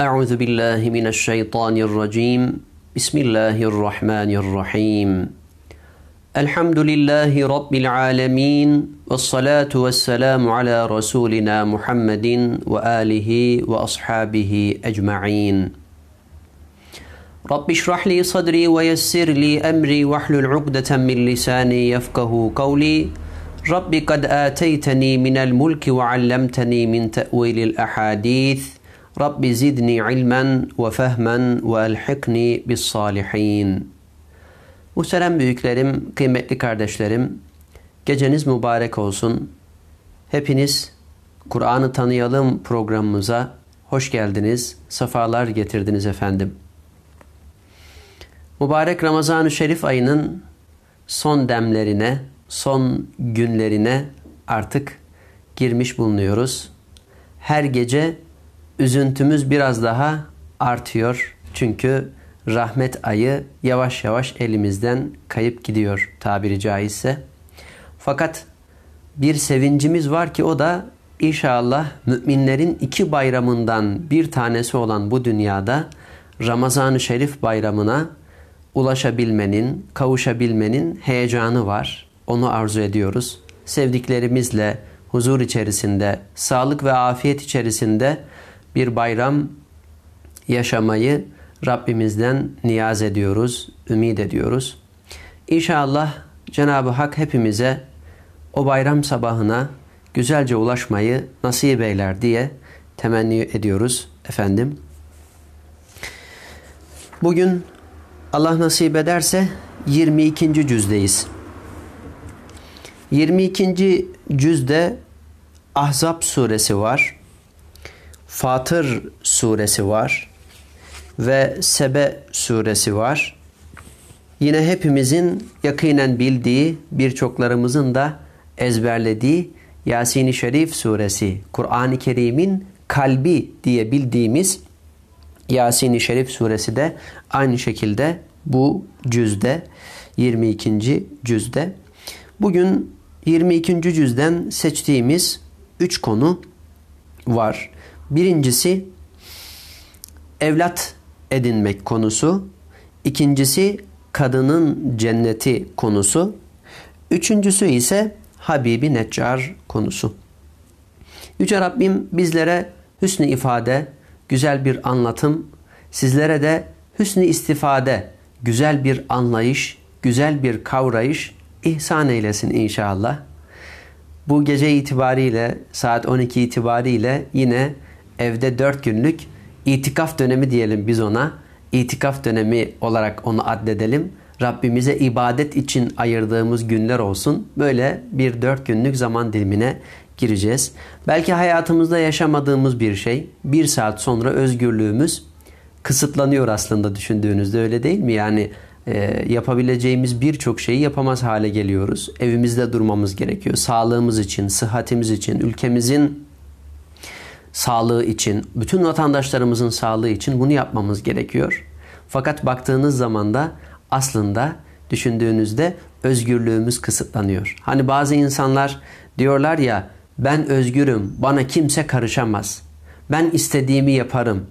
أعوذ بالله من الشيطان الرجيم بسم الله الرحمن الرحيم الحمد لله رب العالمين والصلاة والسلام على رسولنا محمد وآله وأصحابه أجمعين رب اشرح لي صدري ويسر لي أمري واحلل عقدة من لساني يفقه قولي رب قد آتيتني من الملك وعلمتني من تأويل الأحاديث Rabbi zidni ilmen ve fehmen ve elhikni bis salihin. Muhterem büyüklerim, kıymetli kardeşlerim, geceniz mübarek olsun. Hepiniz Kur'an'ı tanıyalım programımıza hoş geldiniz, sefalar getirdiniz efendim. Mübarek Ramazan-ı Şerif ayının son demlerine, son günlerine artık girmiş bulunuyoruz. Her gece üzüntümüz biraz daha artıyor. Çünkü rahmet ayı yavaş yavaş elimizden kayıp gidiyor tabiri caizse. Fakat bir sevincimiz var ki o da inşallah müminlerin iki bayramından bir tanesi olan bu dünyada Ramazan-ı Şerif bayramına ulaşabilmenin, kavuşabilmenin heyecanı var. Onu arzu ediyoruz. Sevdiklerimizle huzur içerisinde, sağlık ve afiyet içerisinde bir bayram yaşamayı Rabbimizden niyaz ediyoruz, ümit ediyoruz. İnşallah Cenab-ı Hak hepimize o bayram sabahına güzelce ulaşmayı nasip eyler diye temenni ediyoruz efendim. Bugün Allah nasip ederse 22. cüzdeyiz. 22. cüzde Ahzab suresi var. Fatır suresi var ve Sebe suresi var. Yine hepimizin yakinen bildiği, birçoklarımızın da ezberlediği Yasin-i Şerif suresi, Kur'an-ı Kerim'in kalbi diye bildiğimiz Yasin-i Şerif suresi de aynı şekilde bu cüzde 22. cüzde. Bugün 22. cüzden seçtiğimiz 3 konu var. Birincisi evlat edinmek konusu. İkincisi kadının cenneti konusu. Üçüncüsü ise Habibi Neccar konusu. Yüce Rabbim bizlere hüsnü ifade, güzel bir anlatım, sizlere de hüsnü istifade, güzel bir anlayış, güzel bir kavrayış ihsan eylesin inşallah. Bu gece itibariyle saat 12 itibariyle yine evde dört günlük itikaf dönemi diyelim biz ona. İtikaf dönemi olarak onu addedelim. Rabbimize ibadet için ayırdığımız günler olsun. Böyle bir dört günlük zaman dilimine gireceğiz. Belki hayatımızda yaşamadığımız bir şey. Bir saat sonra özgürlüğümüz kısıtlanıyor aslında düşündüğünüzde öyle değil mi? Yani e, yapabileceğimiz birçok şeyi yapamaz hale geliyoruz. Evimizde durmamız gerekiyor. Sağlığımız için, sıhhatimiz için, ülkemizin sağlığı için, bütün vatandaşlarımızın sağlığı için bunu yapmamız gerekiyor. Fakat baktığınız zaman da aslında düşündüğünüzde özgürlüğümüz kısıtlanıyor. Hani bazı insanlar diyorlar ya ben özgürüm, bana kimse karışamaz. Ben istediğimi yaparım.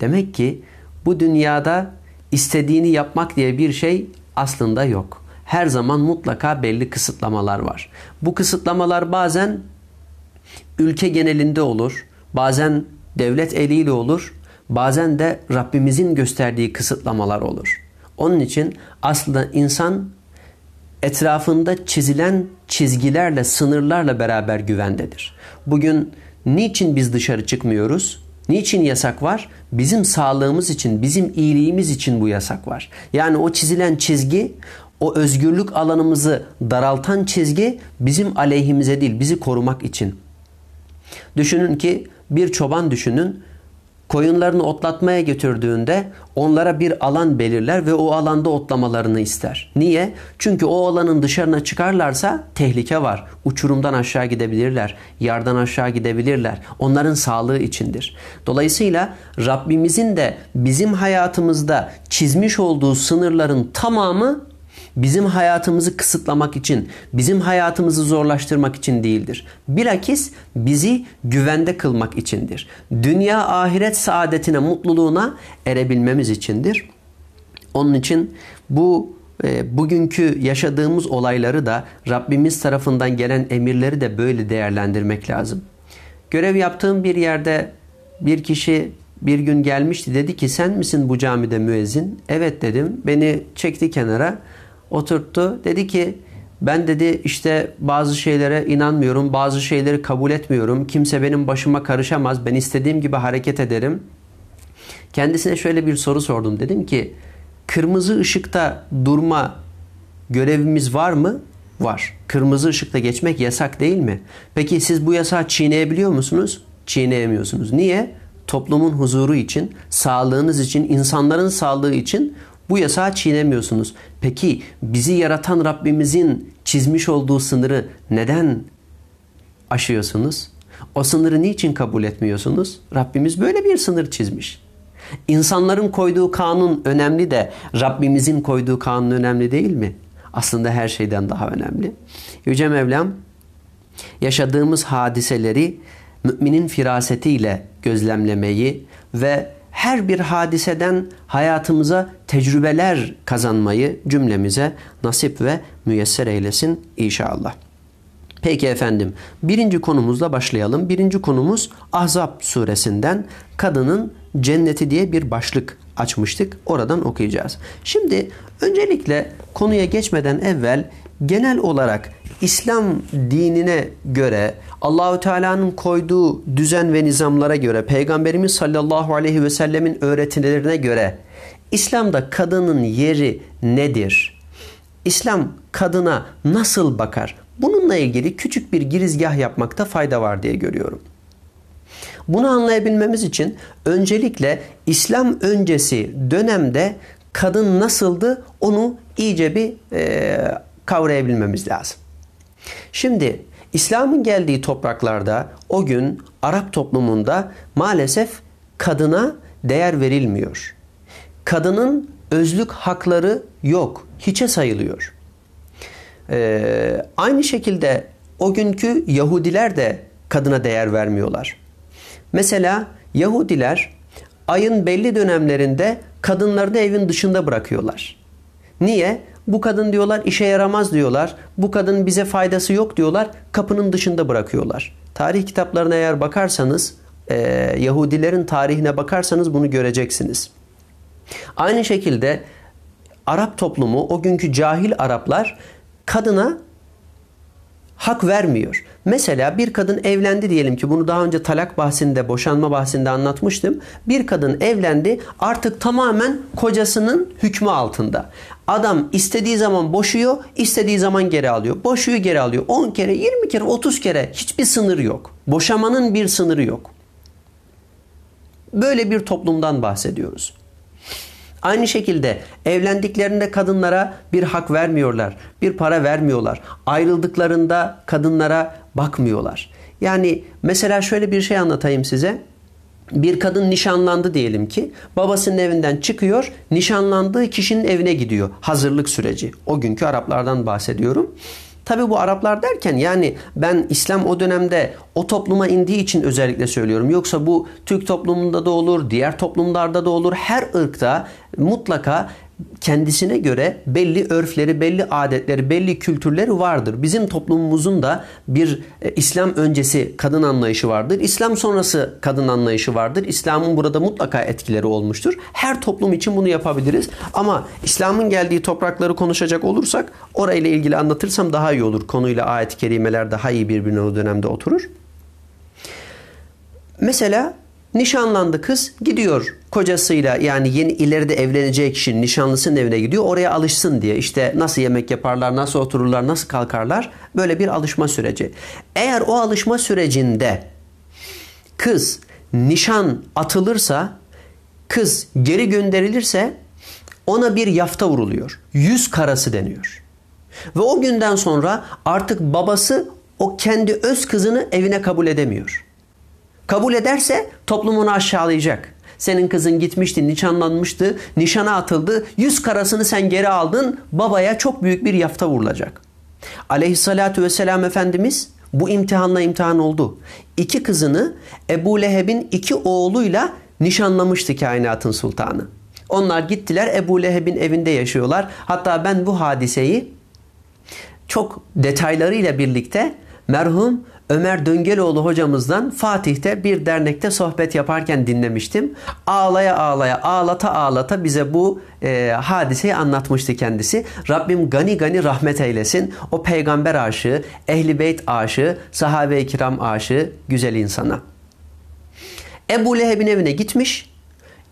Demek ki bu dünyada istediğini yapmak diye bir şey aslında yok. Her zaman mutlaka belli kısıtlamalar var. Bu kısıtlamalar bazen ülke genelinde olur, Bazen devlet eliyle olur, bazen de Rabbimizin gösterdiği kısıtlamalar olur. Onun için aslında insan etrafında çizilen çizgilerle, sınırlarla beraber güvendedir. Bugün niçin biz dışarı çıkmıyoruz? Niçin yasak var? Bizim sağlığımız için, bizim iyiliğimiz için bu yasak var. Yani o çizilen çizgi, o özgürlük alanımızı daraltan çizgi bizim aleyhimize değil, bizi korumak için. Düşünün ki bir çoban düşünün koyunlarını otlatmaya götürdüğünde onlara bir alan belirler ve o alanda otlamalarını ister. Niye? Çünkü o alanın dışarına çıkarlarsa tehlike var. Uçurumdan aşağı gidebilirler, yardan aşağı gidebilirler. Onların sağlığı içindir. Dolayısıyla Rabbimizin de bizim hayatımızda çizmiş olduğu sınırların tamamı bizim hayatımızı kısıtlamak için, bizim hayatımızı zorlaştırmak için değildir. Bilakis bizi güvende kılmak içindir. Dünya ahiret saadetine, mutluluğuna erebilmemiz içindir. Onun için bu e, bugünkü yaşadığımız olayları da Rabbimiz tarafından gelen emirleri de böyle değerlendirmek lazım. Görev yaptığım bir yerde bir kişi bir gün gelmişti dedi ki sen misin bu camide müezzin? Evet dedim. Beni çekti kenara oturttu. Dedi ki ben dedi işte bazı şeylere inanmıyorum, bazı şeyleri kabul etmiyorum. Kimse benim başıma karışamaz. Ben istediğim gibi hareket ederim. Kendisine şöyle bir soru sordum. Dedim ki kırmızı ışıkta durma görevimiz var mı? Var. Kırmızı ışıkta geçmek yasak değil mi? Peki siz bu yasağı çiğneyebiliyor musunuz? Çiğneyemiyorsunuz. Niye? Toplumun huzuru için, sağlığınız için, insanların sağlığı için bu yasağı çiğnemiyorsunuz. Peki bizi yaratan Rabbimizin çizmiş olduğu sınırı neden aşıyorsunuz? O sınırı niçin kabul etmiyorsunuz? Rabbimiz böyle bir sınır çizmiş. İnsanların koyduğu kanun önemli de Rabbimizin koyduğu kanun önemli değil mi? Aslında her şeyden daha önemli. Yüce Mevlam yaşadığımız hadiseleri müminin firasetiyle gözlemlemeyi ve her bir hadiseden hayatımıza tecrübeler kazanmayı cümlemize nasip ve müyesser eylesin inşallah. Peki efendim birinci konumuzla başlayalım. Birinci konumuz Ahzab suresinden kadının cenneti diye bir başlık açmıştık. Oradan okuyacağız. Şimdi öncelikle konuya geçmeden evvel genel olarak İslam dinine göre Allahü Teala'nın koyduğu düzen ve nizamlara göre, Peygamberimiz sallallahu aleyhi ve sellemin öğretilerine göre İslam'da kadının yeri nedir? İslam kadına nasıl bakar? Bununla ilgili küçük bir girizgah yapmakta fayda var diye görüyorum. Bunu anlayabilmemiz için öncelikle İslam öncesi dönemde kadın nasıldı onu iyice bir e, kavrayabilmemiz lazım. Şimdi İslam'ın geldiği topraklarda o gün Arap toplumunda maalesef kadına değer verilmiyor. Kadının özlük hakları yok, hiçe sayılıyor. Ee, aynı şekilde o günkü Yahudiler de kadına değer vermiyorlar. Mesela Yahudiler ayın belli dönemlerinde kadınları da evin dışında bırakıyorlar. Niye? Bu kadın diyorlar işe yaramaz diyorlar. Bu kadın bize faydası yok diyorlar. Kapının dışında bırakıyorlar. Tarih kitaplarına eğer bakarsanız e, Yahudilerin tarihine bakarsanız bunu göreceksiniz. Aynı şekilde Arap toplumu o günkü cahil Araplar kadına hak vermiyor. Mesela bir kadın evlendi diyelim ki bunu daha önce talak bahsinde, boşanma bahsinde anlatmıştım. Bir kadın evlendi artık tamamen kocasının hükmü altında. Adam istediği zaman boşuyor, istediği zaman geri alıyor. Boşuyor, geri alıyor. 10 kere, 20 kere, 30 kere hiçbir sınır yok. Boşamanın bir sınırı yok. Böyle bir toplumdan bahsediyoruz. Aynı şekilde evlendiklerinde kadınlara bir hak vermiyorlar, bir para vermiyorlar. Ayrıldıklarında kadınlara bakmıyorlar. Yani mesela şöyle bir şey anlatayım size. Bir kadın nişanlandı diyelim ki babasının evinden çıkıyor nişanlandığı kişinin evine gidiyor hazırlık süreci o günkü Araplardan bahsediyorum Tabi bu Araplar derken yani ben İslam o dönemde o topluma indiği için özellikle söylüyorum. Yoksa bu Türk toplumunda da olur, diğer toplumlarda da olur. Her ırkta mutlaka kendisine göre belli örfleri, belli adetleri, belli kültürleri vardır. Bizim toplumumuzun da bir e, İslam öncesi kadın anlayışı vardır. İslam sonrası kadın anlayışı vardır. İslam'ın burada mutlaka etkileri olmuştur. Her toplum için bunu yapabiliriz. Ama İslam'ın geldiği toprakları konuşacak olursak orayla ilgili anlatırsam daha iyi olur. Konuyla ayet-i kerimeler daha iyi birbirine o dönemde oturur. Mesela Nişanlandı kız gidiyor kocasıyla yani yeni ileride evleneceği kişinin nişanlısının evine gidiyor. Oraya alışsın diye işte nasıl yemek yaparlar, nasıl otururlar, nasıl kalkarlar böyle bir alışma süreci. Eğer o alışma sürecinde kız nişan atılırsa, kız geri gönderilirse ona bir yafta vuruluyor. Yüz karası deniyor. Ve o günden sonra artık babası o kendi öz kızını evine kabul edemiyor. Kabul ederse toplumunu aşağılayacak. Senin kızın gitmişti, nişanlanmıştı, nişana atıldı, yüz karasını sen geri aldın, babaya çok büyük bir yafta vurulacak. Aleyhissalatü vesselam Efendimiz bu imtihanla imtihan oldu. İki kızını Ebu Leheb'in iki oğluyla nişanlamıştı kainatın sultanı. Onlar gittiler Ebu Leheb'in evinde yaşıyorlar. Hatta ben bu hadiseyi çok detaylarıyla birlikte merhum Ömer Döngeloğlu hocamızdan Fatih'te bir dernekte sohbet yaparken dinlemiştim. Ağlaya ağlaya, ağlata ağlata bize bu e, hadiseyi anlatmıştı kendisi. Rabbim gani gani rahmet eylesin. O peygamber aşığı, ehli beyt aşığı, sahabe-i kiram aşığı, güzel insana. Ebu Leheb'in evine gitmiş.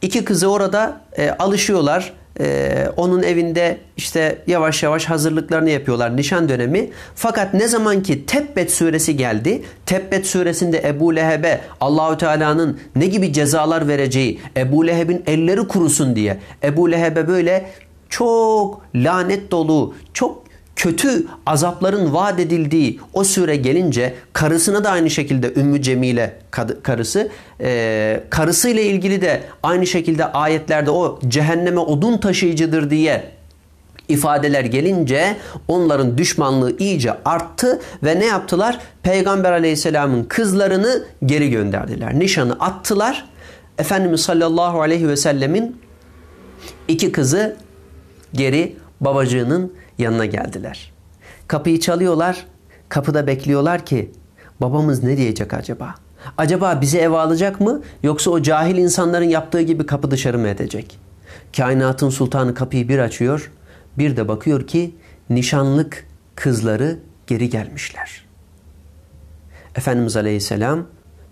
İki kızı orada e, alışıyorlar ee, onun evinde işte yavaş yavaş hazırlıklarını yapıyorlar nişan dönemi. Fakat ne zaman ki Tebbet suresi geldi, Tebbet suresinde Ebu Leheb'e Allahü Teala'nın ne gibi cezalar vereceği, Ebu Leheb'in elleri kurusun diye Ebu Leheb'e böyle çok lanet dolu, çok kötü azapların vaat edildiği o süre gelince karısına da aynı şekilde Ümmü Cemile karısı e, karısıyla ilgili de aynı şekilde ayetlerde o cehenneme odun taşıyıcıdır diye ifadeler gelince onların düşmanlığı iyice arttı ve ne yaptılar? Peygamber aleyhisselamın kızlarını geri gönderdiler. Nişanı attılar. Efendimiz sallallahu aleyhi ve sellemin iki kızı geri babacığının yanına geldiler. Kapıyı çalıyorlar, kapıda bekliyorlar ki babamız ne diyecek acaba? Acaba bizi ev alacak mı yoksa o cahil insanların yaptığı gibi kapı dışarı mı edecek? Kainatın sultanı kapıyı bir açıyor, bir de bakıyor ki nişanlık kızları geri gelmişler. Efendimiz Aleyhisselam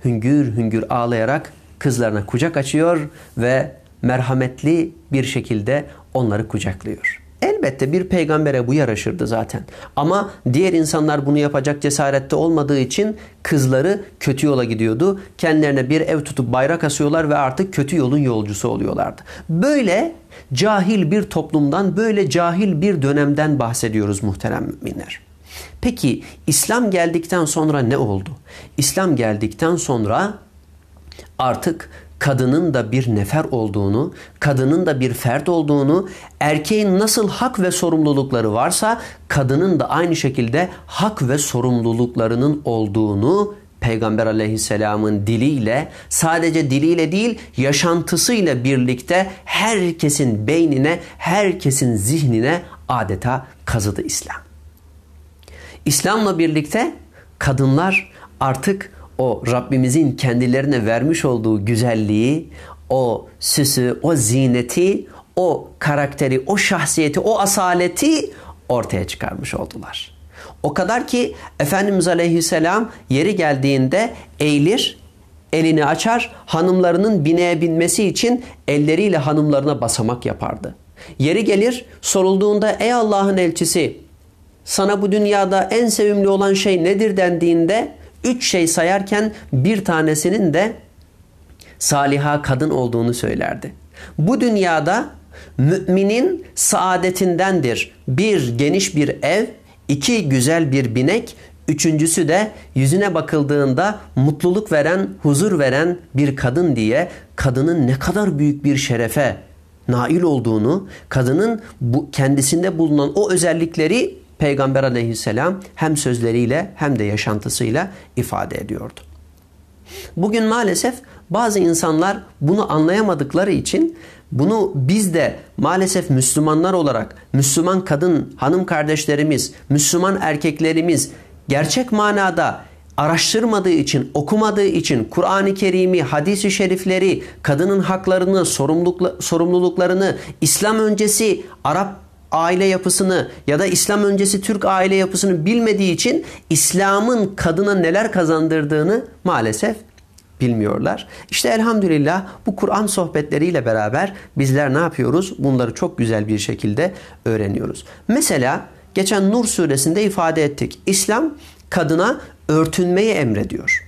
hüngür hüngür ağlayarak kızlarına kucak açıyor ve merhametli bir şekilde onları kucaklıyor. Elbette bir peygambere bu yaraşırdı zaten. Ama diğer insanlar bunu yapacak cesarette olmadığı için kızları kötü yola gidiyordu. Kendilerine bir ev tutup bayrak asıyorlar ve artık kötü yolun yolcusu oluyorlardı. Böyle cahil bir toplumdan, böyle cahil bir dönemden bahsediyoruz muhterem müminler. Peki İslam geldikten sonra ne oldu? İslam geldikten sonra artık kadının da bir nefer olduğunu, kadının da bir fert olduğunu, erkeğin nasıl hak ve sorumlulukları varsa kadının da aynı şekilde hak ve sorumluluklarının olduğunu Peygamber aleyhisselamın diliyle sadece diliyle değil yaşantısıyla birlikte herkesin beynine, herkesin zihnine adeta kazıdı İslam. İslam'la birlikte kadınlar artık o Rabbimizin kendilerine vermiş olduğu güzelliği, o süsü, o zineti, o karakteri, o şahsiyeti, o asaleti ortaya çıkarmış oldular. O kadar ki Efendimiz Aleyhisselam yeri geldiğinde eğilir, elini açar, hanımlarının bineye binmesi için elleriyle hanımlarına basamak yapardı. Yeri gelir sorulduğunda ey Allah'ın elçisi sana bu dünyada en sevimli olan şey nedir dendiğinde Üç şey sayarken bir tanesinin de saliha kadın olduğunu söylerdi. Bu dünyada müminin saadetindendir. Bir geniş bir ev, iki güzel bir binek, üçüncüsü de yüzüne bakıldığında mutluluk veren, huzur veren bir kadın diye kadının ne kadar büyük bir şerefe nail olduğunu, kadının bu kendisinde bulunan o özellikleri Peygamber aleyhisselam hem sözleriyle hem de yaşantısıyla ifade ediyordu. Bugün maalesef bazı insanlar bunu anlayamadıkları için bunu biz de maalesef Müslümanlar olarak Müslüman kadın hanım kardeşlerimiz, Müslüman erkeklerimiz gerçek manada araştırmadığı için, okumadığı için Kur'an-ı Kerim'i, hadis-i şerifleri, kadının haklarını, sorumluluklarını, İslam öncesi Arap aile yapısını ya da İslam öncesi Türk aile yapısını bilmediği için İslam'ın kadına neler kazandırdığını maalesef bilmiyorlar. İşte elhamdülillah bu Kur'an sohbetleriyle beraber bizler ne yapıyoruz? Bunları çok güzel bir şekilde öğreniyoruz. Mesela geçen Nur suresinde ifade ettik. İslam kadına örtünmeyi emrediyor.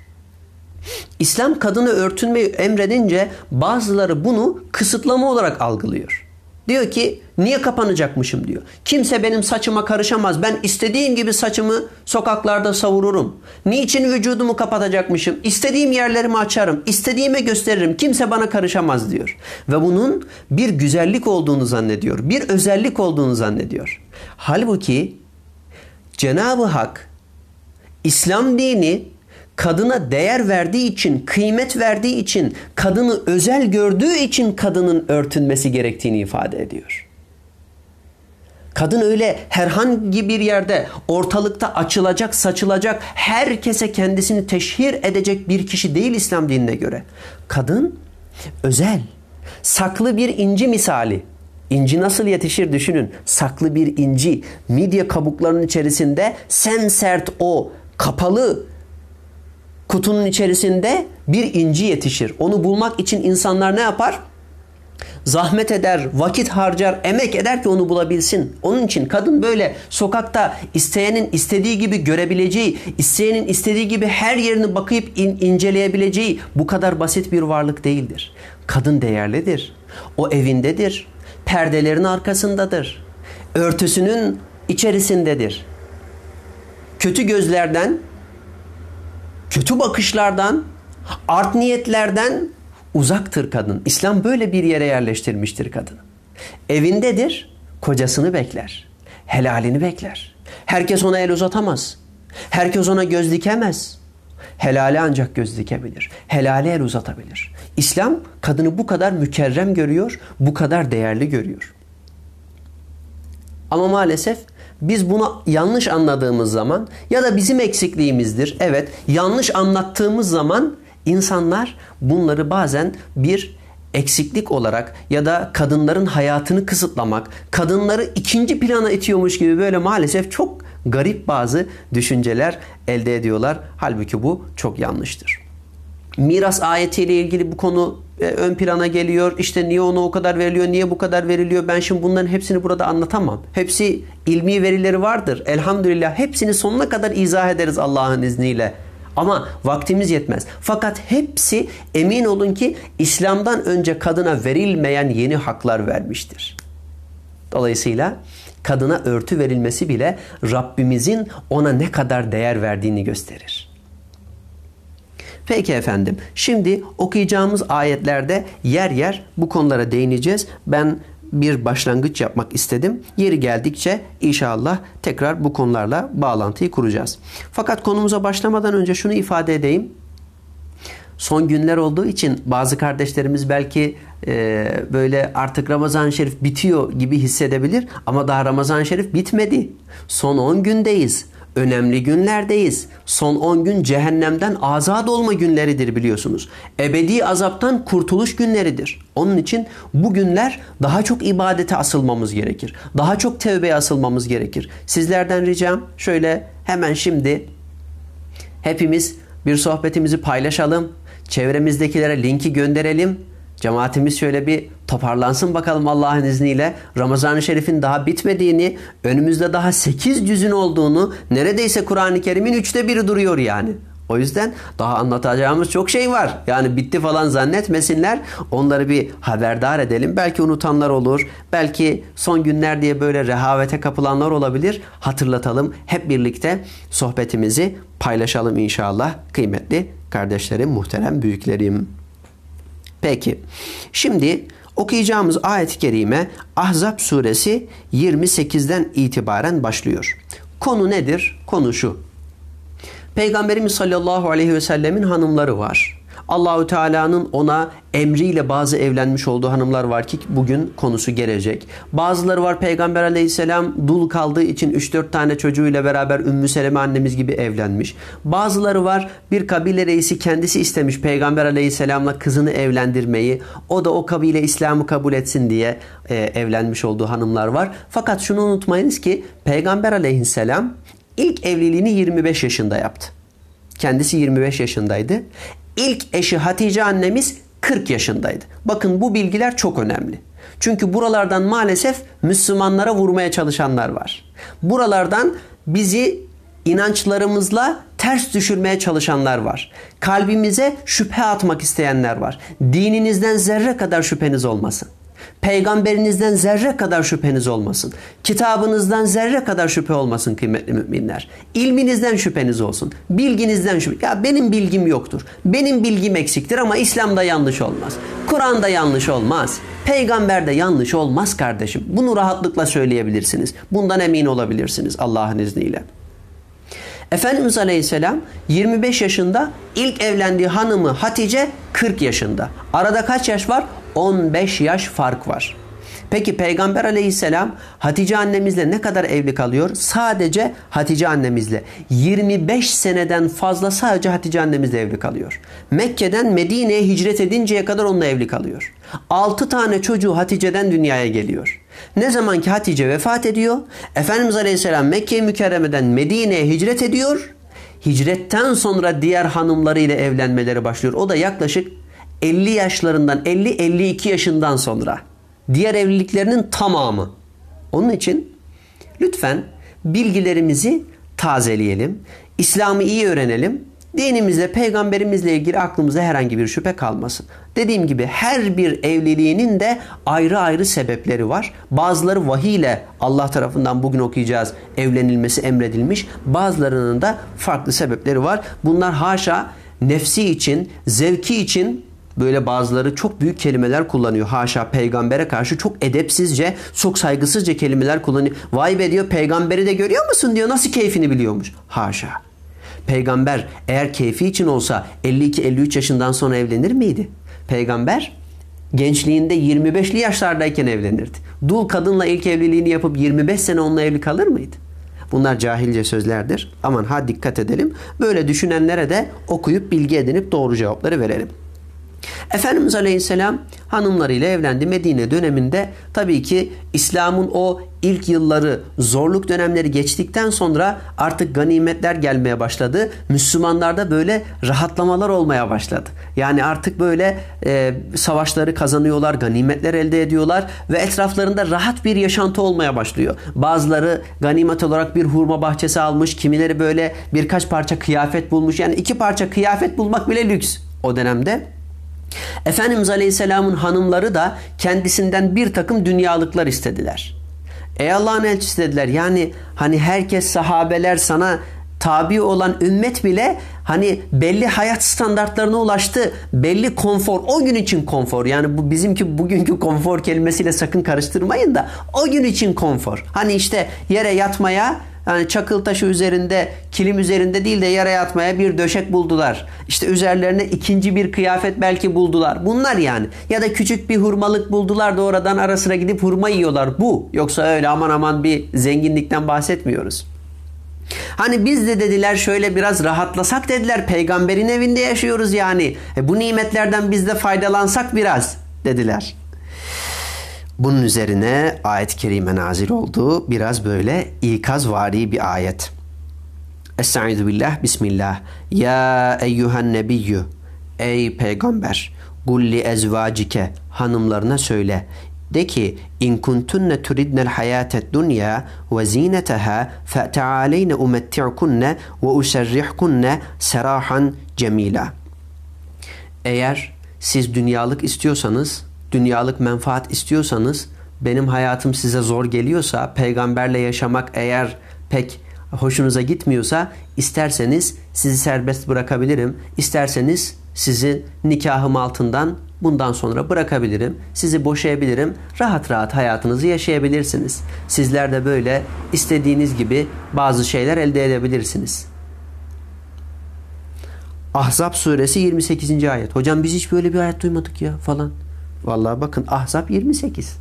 İslam kadına örtünmeyi emredince bazıları bunu kısıtlama olarak algılıyor. Diyor ki niye kapanacakmışım diyor. Kimse benim saçıma karışamaz. Ben istediğim gibi saçımı sokaklarda savururum. Niçin vücudumu kapatacakmışım? İstediğim yerlerimi açarım. İstediğime gösteririm. Kimse bana karışamaz diyor. Ve bunun bir güzellik olduğunu zannediyor. Bir özellik olduğunu zannediyor. Halbuki Cenab-ı Hak İslam dini kadına değer verdiği için, kıymet verdiği için, kadını özel gördüğü için kadının örtünmesi gerektiğini ifade ediyor. Kadın öyle herhangi bir yerde ortalıkta açılacak, saçılacak, herkese kendisini teşhir edecek bir kişi değil İslam dinine göre. Kadın özel, saklı bir inci misali. İnci nasıl yetişir düşünün. Saklı bir inci midye kabuklarının içerisinde sen sert o kapalı kutunun içerisinde bir inci yetişir. Onu bulmak için insanlar ne yapar? Zahmet eder, vakit harcar, emek eder ki onu bulabilsin. Onun için kadın böyle sokakta isteyenin istediği gibi görebileceği, isteyenin istediği gibi her yerini bakıp in, inceleyebileceği bu kadar basit bir varlık değildir. Kadın değerlidir. O evindedir. Perdelerin arkasındadır. Örtüsünün içerisindedir. Kötü gözlerden kötü bakışlardan, art niyetlerden uzaktır kadın. İslam böyle bir yere yerleştirmiştir kadını. Evindedir, kocasını bekler, helalini bekler. Herkes ona el uzatamaz. Herkes ona göz dikemez. Helale ancak göz dikebilir. Helale el uzatabilir. İslam kadını bu kadar mükerrem görüyor, bu kadar değerli görüyor. Ama maalesef biz bunu yanlış anladığımız zaman ya da bizim eksikliğimizdir. Evet, yanlış anlattığımız zaman insanlar bunları bazen bir eksiklik olarak ya da kadınların hayatını kısıtlamak, kadınları ikinci plana itiyormuş gibi böyle maalesef çok garip bazı düşünceler elde ediyorlar. Halbuki bu çok yanlıştır. Miras ayetiyle ilgili bu konu e, ön plana geliyor. İşte niye ona o kadar veriliyor, niye bu kadar veriliyor? Ben şimdi bunların hepsini burada anlatamam. Hepsi ilmi verileri vardır. Elhamdülillah hepsini sonuna kadar izah ederiz Allah'ın izniyle. Ama vaktimiz yetmez. Fakat hepsi emin olun ki İslam'dan önce kadına verilmeyen yeni haklar vermiştir. Dolayısıyla kadına örtü verilmesi bile Rabbimizin ona ne kadar değer verdiğini gösterir. Peki efendim. Şimdi okuyacağımız ayetlerde yer yer bu konulara değineceğiz. Ben bir başlangıç yapmak istedim. Yeri geldikçe inşallah tekrar bu konularla bağlantıyı kuracağız. Fakat konumuza başlamadan önce şunu ifade edeyim. Son günler olduğu için bazı kardeşlerimiz belki e, böyle artık Ramazan-ı Şerif bitiyor gibi hissedebilir ama daha Ramazan-ı Şerif bitmedi. Son 10 gündeyiz önemli günlerdeyiz. Son 10 gün cehennemden azat olma günleridir biliyorsunuz. Ebedi azaptan kurtuluş günleridir. Onun için bu günler daha çok ibadete asılmamız gerekir. Daha çok tevbeye asılmamız gerekir. Sizlerden ricam şöyle hemen şimdi hepimiz bir sohbetimizi paylaşalım. Çevremizdekilere linki gönderelim Cemaatimiz şöyle bir toparlansın bakalım Allah'ın izniyle. Ramazan-ı Şerif'in daha bitmediğini, önümüzde daha 8 cüzün olduğunu, neredeyse Kur'an-ı Kerim'in üçte biri duruyor yani. O yüzden daha anlatacağımız çok şey var. Yani bitti falan zannetmesinler. Onları bir haberdar edelim. Belki unutanlar olur. Belki son günler diye böyle rehavete kapılanlar olabilir. Hatırlatalım. Hep birlikte sohbetimizi paylaşalım inşallah. Kıymetli kardeşlerim, muhterem büyüklerim. Peki. Şimdi okuyacağımız ayet-i kerime Ahzab suresi 28'den itibaren başlıyor. Konu nedir? Konu şu. Peygamberimiz sallallahu aleyhi ve sellemin hanımları var. Allahü Teala'nın ona emriyle bazı evlenmiş olduğu hanımlar var ki bugün konusu gelecek. Bazıları var Peygamber aleyhisselam dul kaldığı için 3-4 tane çocuğuyla beraber Ümmü Seleme annemiz gibi evlenmiş. Bazıları var bir kabile reisi kendisi istemiş Peygamber aleyhisselamla kızını evlendirmeyi. O da o kabile İslam'ı kabul etsin diye e, evlenmiş olduğu hanımlar var. Fakat şunu unutmayınız ki Peygamber aleyhisselam ilk evliliğini 25 yaşında yaptı. Kendisi 25 yaşındaydı. İlk eşi Hatice annemiz 40 yaşındaydı. Bakın bu bilgiler çok önemli. Çünkü buralardan maalesef Müslümanlara vurmaya çalışanlar var. Buralardan bizi inançlarımızla ters düşürmeye çalışanlar var. Kalbimize şüphe atmak isteyenler var. Dininizden zerre kadar şüpheniz olmasın. Peygamberinizden zerre kadar şüpheniz olmasın. Kitabınızdan zerre kadar şüphe olmasın kıymetli müminler. İlminizden şüpheniz olsun. Bilginizden şüphe. Ya benim bilgim yoktur. Benim bilgim eksiktir ama İslam'da yanlış olmaz. Kur'an'da yanlış olmaz. Peygamber'de yanlış olmaz kardeşim. Bunu rahatlıkla söyleyebilirsiniz. Bundan emin olabilirsiniz Allah'ın izniyle. Efendimiz Aleyhisselam 25 yaşında ilk evlendiği hanımı Hatice 40 yaşında. Arada kaç yaş var? 15 yaş fark var. Peki Peygamber aleyhisselam Hatice annemizle ne kadar evli kalıyor? Sadece Hatice annemizle. 25 seneden fazla sadece Hatice annemizle evli kalıyor. Mekke'den Medine'ye hicret edinceye kadar onunla evli kalıyor. 6 tane çocuğu Hatice'den dünyaya geliyor. Ne zaman ki Hatice vefat ediyor, Efendimiz Aleyhisselam Mekke-i Mükerreme'den Medine'ye hicret ediyor. Hicretten sonra diğer hanımlarıyla evlenmeleri başlıyor. O da yaklaşık 50 yaşlarından 50-52 yaşından sonra diğer evliliklerinin tamamı. Onun için lütfen bilgilerimizi tazeleyelim. İslam'ı iyi öğrenelim. Dinimizle, peygamberimizle ilgili aklımızda herhangi bir şüphe kalmasın. Dediğim gibi her bir evliliğinin de ayrı ayrı sebepleri var. Bazıları vahiy ile Allah tarafından bugün okuyacağız evlenilmesi emredilmiş. Bazılarının da farklı sebepleri var. Bunlar haşa nefsi için, zevki için böyle bazıları çok büyük kelimeler kullanıyor. Haşa peygambere karşı çok edepsizce, çok saygısızca kelimeler kullanıyor. Vay be diyor peygamberi de görüyor musun diyor. Nasıl keyfini biliyormuş. Haşa. Peygamber eğer keyfi için olsa 52-53 yaşından sonra evlenir miydi? Peygamber gençliğinde 25'li yaşlardayken evlenirdi. Dul kadınla ilk evliliğini yapıp 25 sene onunla evli kalır mıydı? Bunlar cahilce sözlerdir. Aman ha dikkat edelim. Böyle düşünenlere de okuyup bilgi edinip doğru cevapları verelim. Efendimiz Aleyhisselam hanımlarıyla evlendi. Medine döneminde tabii ki İslam'ın o ilk yılları, zorluk dönemleri geçtikten sonra artık ganimetler gelmeye başladı. Müslümanlarda böyle rahatlamalar olmaya başladı. Yani artık böyle e, savaşları kazanıyorlar, ganimetler elde ediyorlar ve etraflarında rahat bir yaşantı olmaya başlıyor. Bazıları ganimet olarak bir hurma bahçesi almış, kimileri böyle birkaç parça kıyafet bulmuş. Yani iki parça kıyafet bulmak bile lüks o dönemde. Efendimiz Aleyhisselam'ın hanımları da kendisinden bir takım dünyalıklar istediler. Ey Allah'ın elçisi dediler yani hani herkes sahabeler sana tabi olan ümmet bile hani belli hayat standartlarına ulaştı. Belli konfor o gün için konfor yani bu bizimki bugünkü konfor kelimesiyle sakın karıştırmayın da o gün için konfor. Hani işte yere yatmaya yani çakıl taşı üzerinde, kilim üzerinde değil de yere yatmaya bir döşek buldular. İşte üzerlerine ikinci bir kıyafet belki buldular. Bunlar yani. Ya da küçük bir hurmalık buldular da oradan ara sıra gidip hurma yiyorlar. Bu. Yoksa öyle aman aman bir zenginlikten bahsetmiyoruz. Hani biz de dediler şöyle biraz rahatlasak dediler peygamberin evinde yaşıyoruz yani. E bu nimetlerden biz de faydalansak biraz dediler.'' Bunun üzerine ayet-i kerime nazil oldu. Biraz böyle ikazvari bir ayet. Estaizu billah, bismillah. Ya eyyühen nebiyyü, ey peygamber, gulli ezvacike, hanımlarına söyle. De ki, in kuntunne turidnel hayatet dunya ve zineteha fe tealeyne umetti'kunne ve userrihkunne serahan cemila. Eğer siz dünyalık istiyorsanız dünyalık menfaat istiyorsanız, benim hayatım size zor geliyorsa, peygamberle yaşamak eğer pek hoşunuza gitmiyorsa, isterseniz sizi serbest bırakabilirim, isterseniz sizi nikahım altından bundan sonra bırakabilirim, sizi boşayabilirim, rahat rahat hayatınızı yaşayabilirsiniz. Sizler de böyle istediğiniz gibi bazı şeyler elde edebilirsiniz. Ahzab suresi 28. ayet. Hocam biz hiç böyle bir ayet duymadık ya falan. Vallahi bakın Ahzab 28.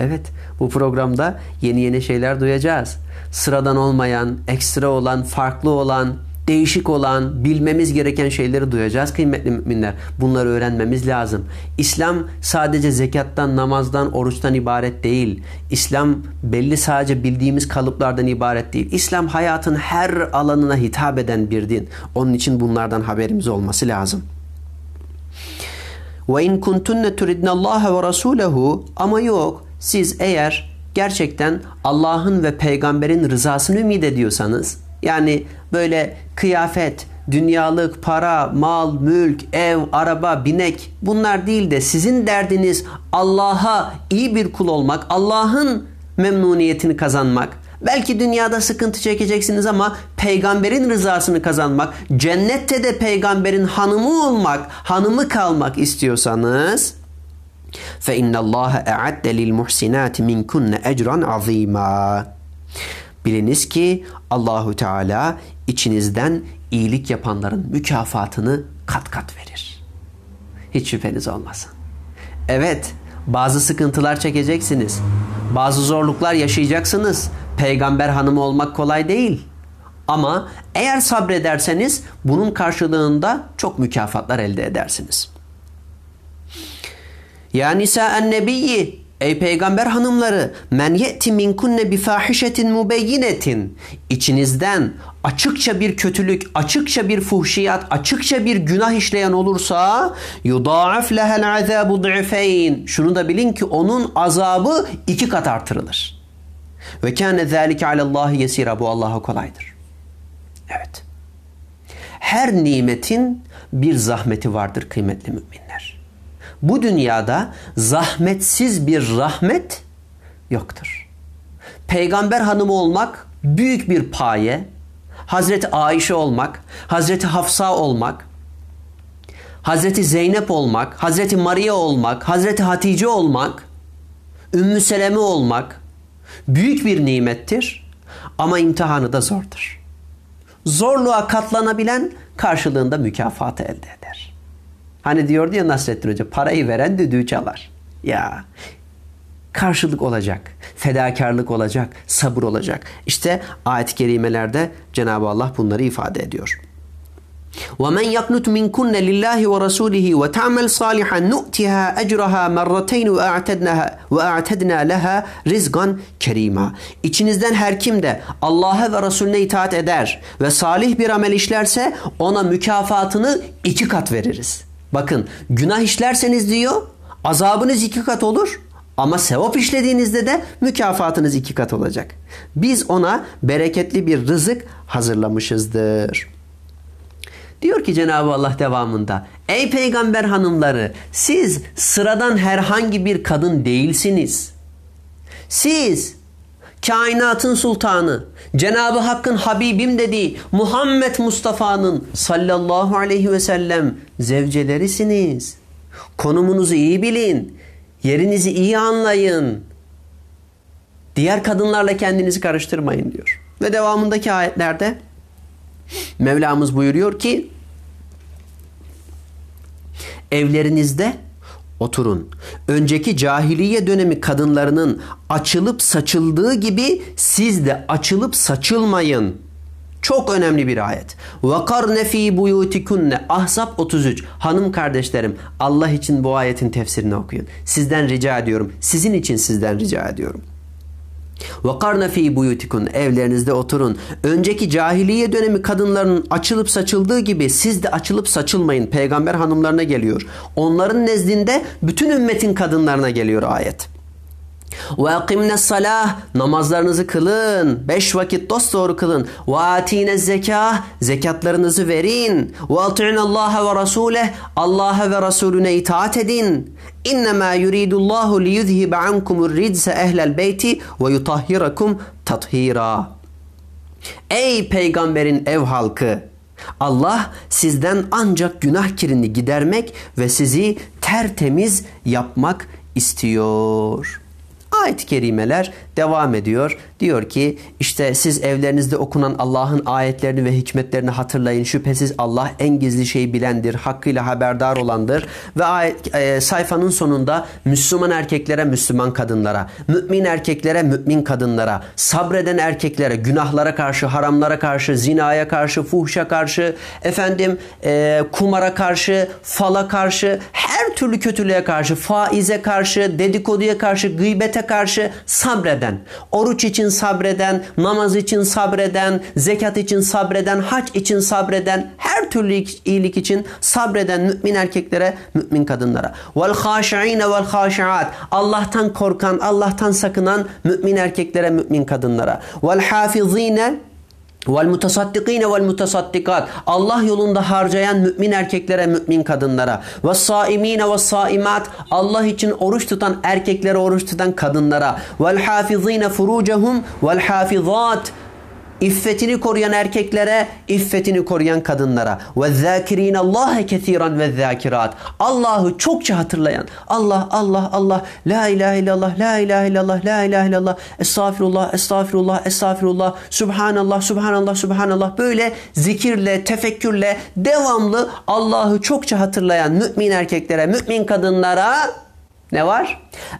Evet bu programda yeni yeni şeyler duyacağız. Sıradan olmayan, ekstra olan, farklı olan, değişik olan, bilmemiz gereken şeyleri duyacağız kıymetli müminler. Bunları öğrenmemiz lazım. İslam sadece zekattan, namazdan, oruçtan ibaret değil. İslam belli sadece bildiğimiz kalıplardan ibaret değil. İslam hayatın her alanına hitap eden bir din. Onun için bunlardan haberimiz olması lazım. Ve in kuntunne turidne Allah ve Rasuluhu ama yok siz eğer gerçekten Allah'ın ve peygamberin rızasını ümit ediyorsanız yani böyle kıyafet, dünyalık, para, mal, mülk, ev, araba, binek bunlar değil de sizin derdiniz Allah'a iyi bir kul olmak, Allah'ın memnuniyetini kazanmak, Belki dünyada sıkıntı çekeceksiniz ama peygamberin rızasını kazanmak, cennette de peygamberin hanımı olmak, hanımı kalmak istiyorsanız fe innallaha e'adde lil muhsinati minkunne ecran azima. Biliniz ki Allahu Teala içinizden iyilik yapanların mükafatını kat kat verir. Hiç şüpheniz olmasın. Evet, bazı sıkıntılar çekeceksiniz. Bazı zorluklar yaşayacaksınız. Peygamber hanımı olmak kolay değil. Ama eğer sabrederseniz bunun karşılığında çok mükafatlar elde edersiniz. Ya nisa en nebiyyi Ey peygamber hanımları men ye'ti minkunne bi fahişetin mubeyinetin içinizden açıkça bir kötülük, açıkça bir fuhşiyat, açıkça bir günah işleyen olursa yudaaf lehel azabu du'feyn. Şunu da bilin ki onun azabı iki kat artırılır. Ve kâne zâlike alallâhi yesira. Bu Allah'a kolaydır. Evet. Her nimetin bir zahmeti vardır kıymetli müminler bu dünyada zahmetsiz bir rahmet yoktur. Peygamber hanımı olmak büyük bir paye. Hazreti Ayşe olmak, Hazreti Hafsa olmak, Hazreti Zeynep olmak, Hazreti Maria olmak, Hazreti Hatice olmak, Ümmü Seleme olmak büyük bir nimettir ama imtihanı da zordur. Zorluğa katlanabilen karşılığında mükafatı elde eder. Hani diyordu ya Nasrettin Hoca parayı veren düdüğü çalar. Ya karşılık olacak, fedakarlık olacak, sabır olacak. İşte ayet-i kerimelerde Cenab-ı Allah bunları ifade ediyor. وَمَنْ يَقْنُتْ مِنْكُنَّ لِلّٰهِ وَرَسُولِهِ وَتَعْمَلْ صَالِحًا نُؤْتِهَا أَجْرَهَا مَرَّتَيْنِ وَاَعْتَدْنَا لَهَا رِزْقًا kerima. İçinizden her kim de Allah'a ve Resulüne itaat eder ve salih bir amel işlerse ona mükafatını iki kat veririz.'' Bakın günah işlerseniz diyor azabınız iki kat olur ama sevap işlediğinizde de mükafatınız iki kat olacak. Biz ona bereketli bir rızık hazırlamışızdır. Diyor ki Cenab-ı Allah devamında Ey peygamber hanımları siz sıradan herhangi bir kadın değilsiniz. Siz kainatın sultanı, Cenab-ı Hakk'ın Habibim dediği Muhammed Mustafa'nın sallallahu aleyhi ve sellem zevcelerisiniz. Konumunuzu iyi bilin. Yerinizi iyi anlayın. Diğer kadınlarla kendinizi karıştırmayın diyor. Ve devamındaki ayetlerde Mevlamız buyuruyor ki evlerinizde oturun. Önceki cahiliye dönemi kadınlarının açılıp saçıldığı gibi siz de açılıp saçılmayın.'' Çok önemli bir ayet. وَقَرْنَ ف۪ي بُيُوتِكُنَّ Ahzab 33. Hanım kardeşlerim Allah için bu ayetin tefsirini okuyun. Sizden rica ediyorum. Sizin için sizden rica ediyorum. وَقَرْنَ ف۪ي بُيُوتِكُنْ Evlerinizde oturun. Önceki cahiliye dönemi kadınların açılıp saçıldığı gibi siz de açılıp saçılmayın. Peygamber hanımlarına geliyor. Onların nezdinde bütün ümmetin kadınlarına geliyor ayet. Ve akimne salah namazlarınızı kılın. Beş vakit dost doğru kılın. Ve atine zeka zekatlarınızı verin. Ve ati'in Allah'a ve Resul'e Allah'a ve Resulüne itaat edin. İnnemâ yuridullahu li yuzhibe ankumur ridse ehlel beyti ve yutahhirakum tathira. Ey peygamberin ev halkı! Allah sizden ancak günah kirini gidermek ve sizi tertemiz yapmak istiyor.'' ayet-i kerimeler devam ediyor. Diyor ki işte siz evlerinizde okunan Allah'ın ayetlerini ve hikmetlerini hatırlayın. Şüphesiz Allah en gizli şeyi bilendir, hakkıyla haberdar olandır. Ve ayet, e, sayfanın sonunda Müslüman erkeklere Müslüman kadınlara, mümin erkeklere mümin kadınlara, sabreden erkeklere, günahlara karşı, haramlara karşı, zinaya karşı, fuhşa karşı, efendim e, kumara karşı, fala karşı, her türlü kötülüğe karşı, faize karşı, dedikoduya karşı, gıybete karşı sabreden, oruç için sabreden, namaz için sabreden, zekat için sabreden, hac için sabreden, her türlü iyilik için sabreden mümin erkeklere, mümin kadınlara. Vel haşiine vel haşiat. Allah'tan korkan, Allah'tan sakınan mümin erkeklere, mümin kadınlara. Vel hafizine Vel mutasaddikine vel mutasaddikat. Allah yolunda harcayan mümin erkeklere, mümin kadınlara. Ve saimine ve saimat. Allah için oruç tutan erkeklere, oruç tutan kadınlara. Vel hafizine furucehum vel hafizat. İffetini koruyan erkeklere, iffetini koruyan kadınlara. Ve zâkirîne Allahe kesiran ve zâkirat. Allah'ı çokça hatırlayan. Allah, Allah, Allah. La ilahe illallah, la ilahe illallah, la ilahe illallah. Estağfirullah, estağfirullah, estağfirullah. Subhanallah, subhanallah, subhanallah. Böyle zikirle, tefekkürle devamlı Allah'ı çokça hatırlayan mümin erkeklere, mümin kadınlara ne var?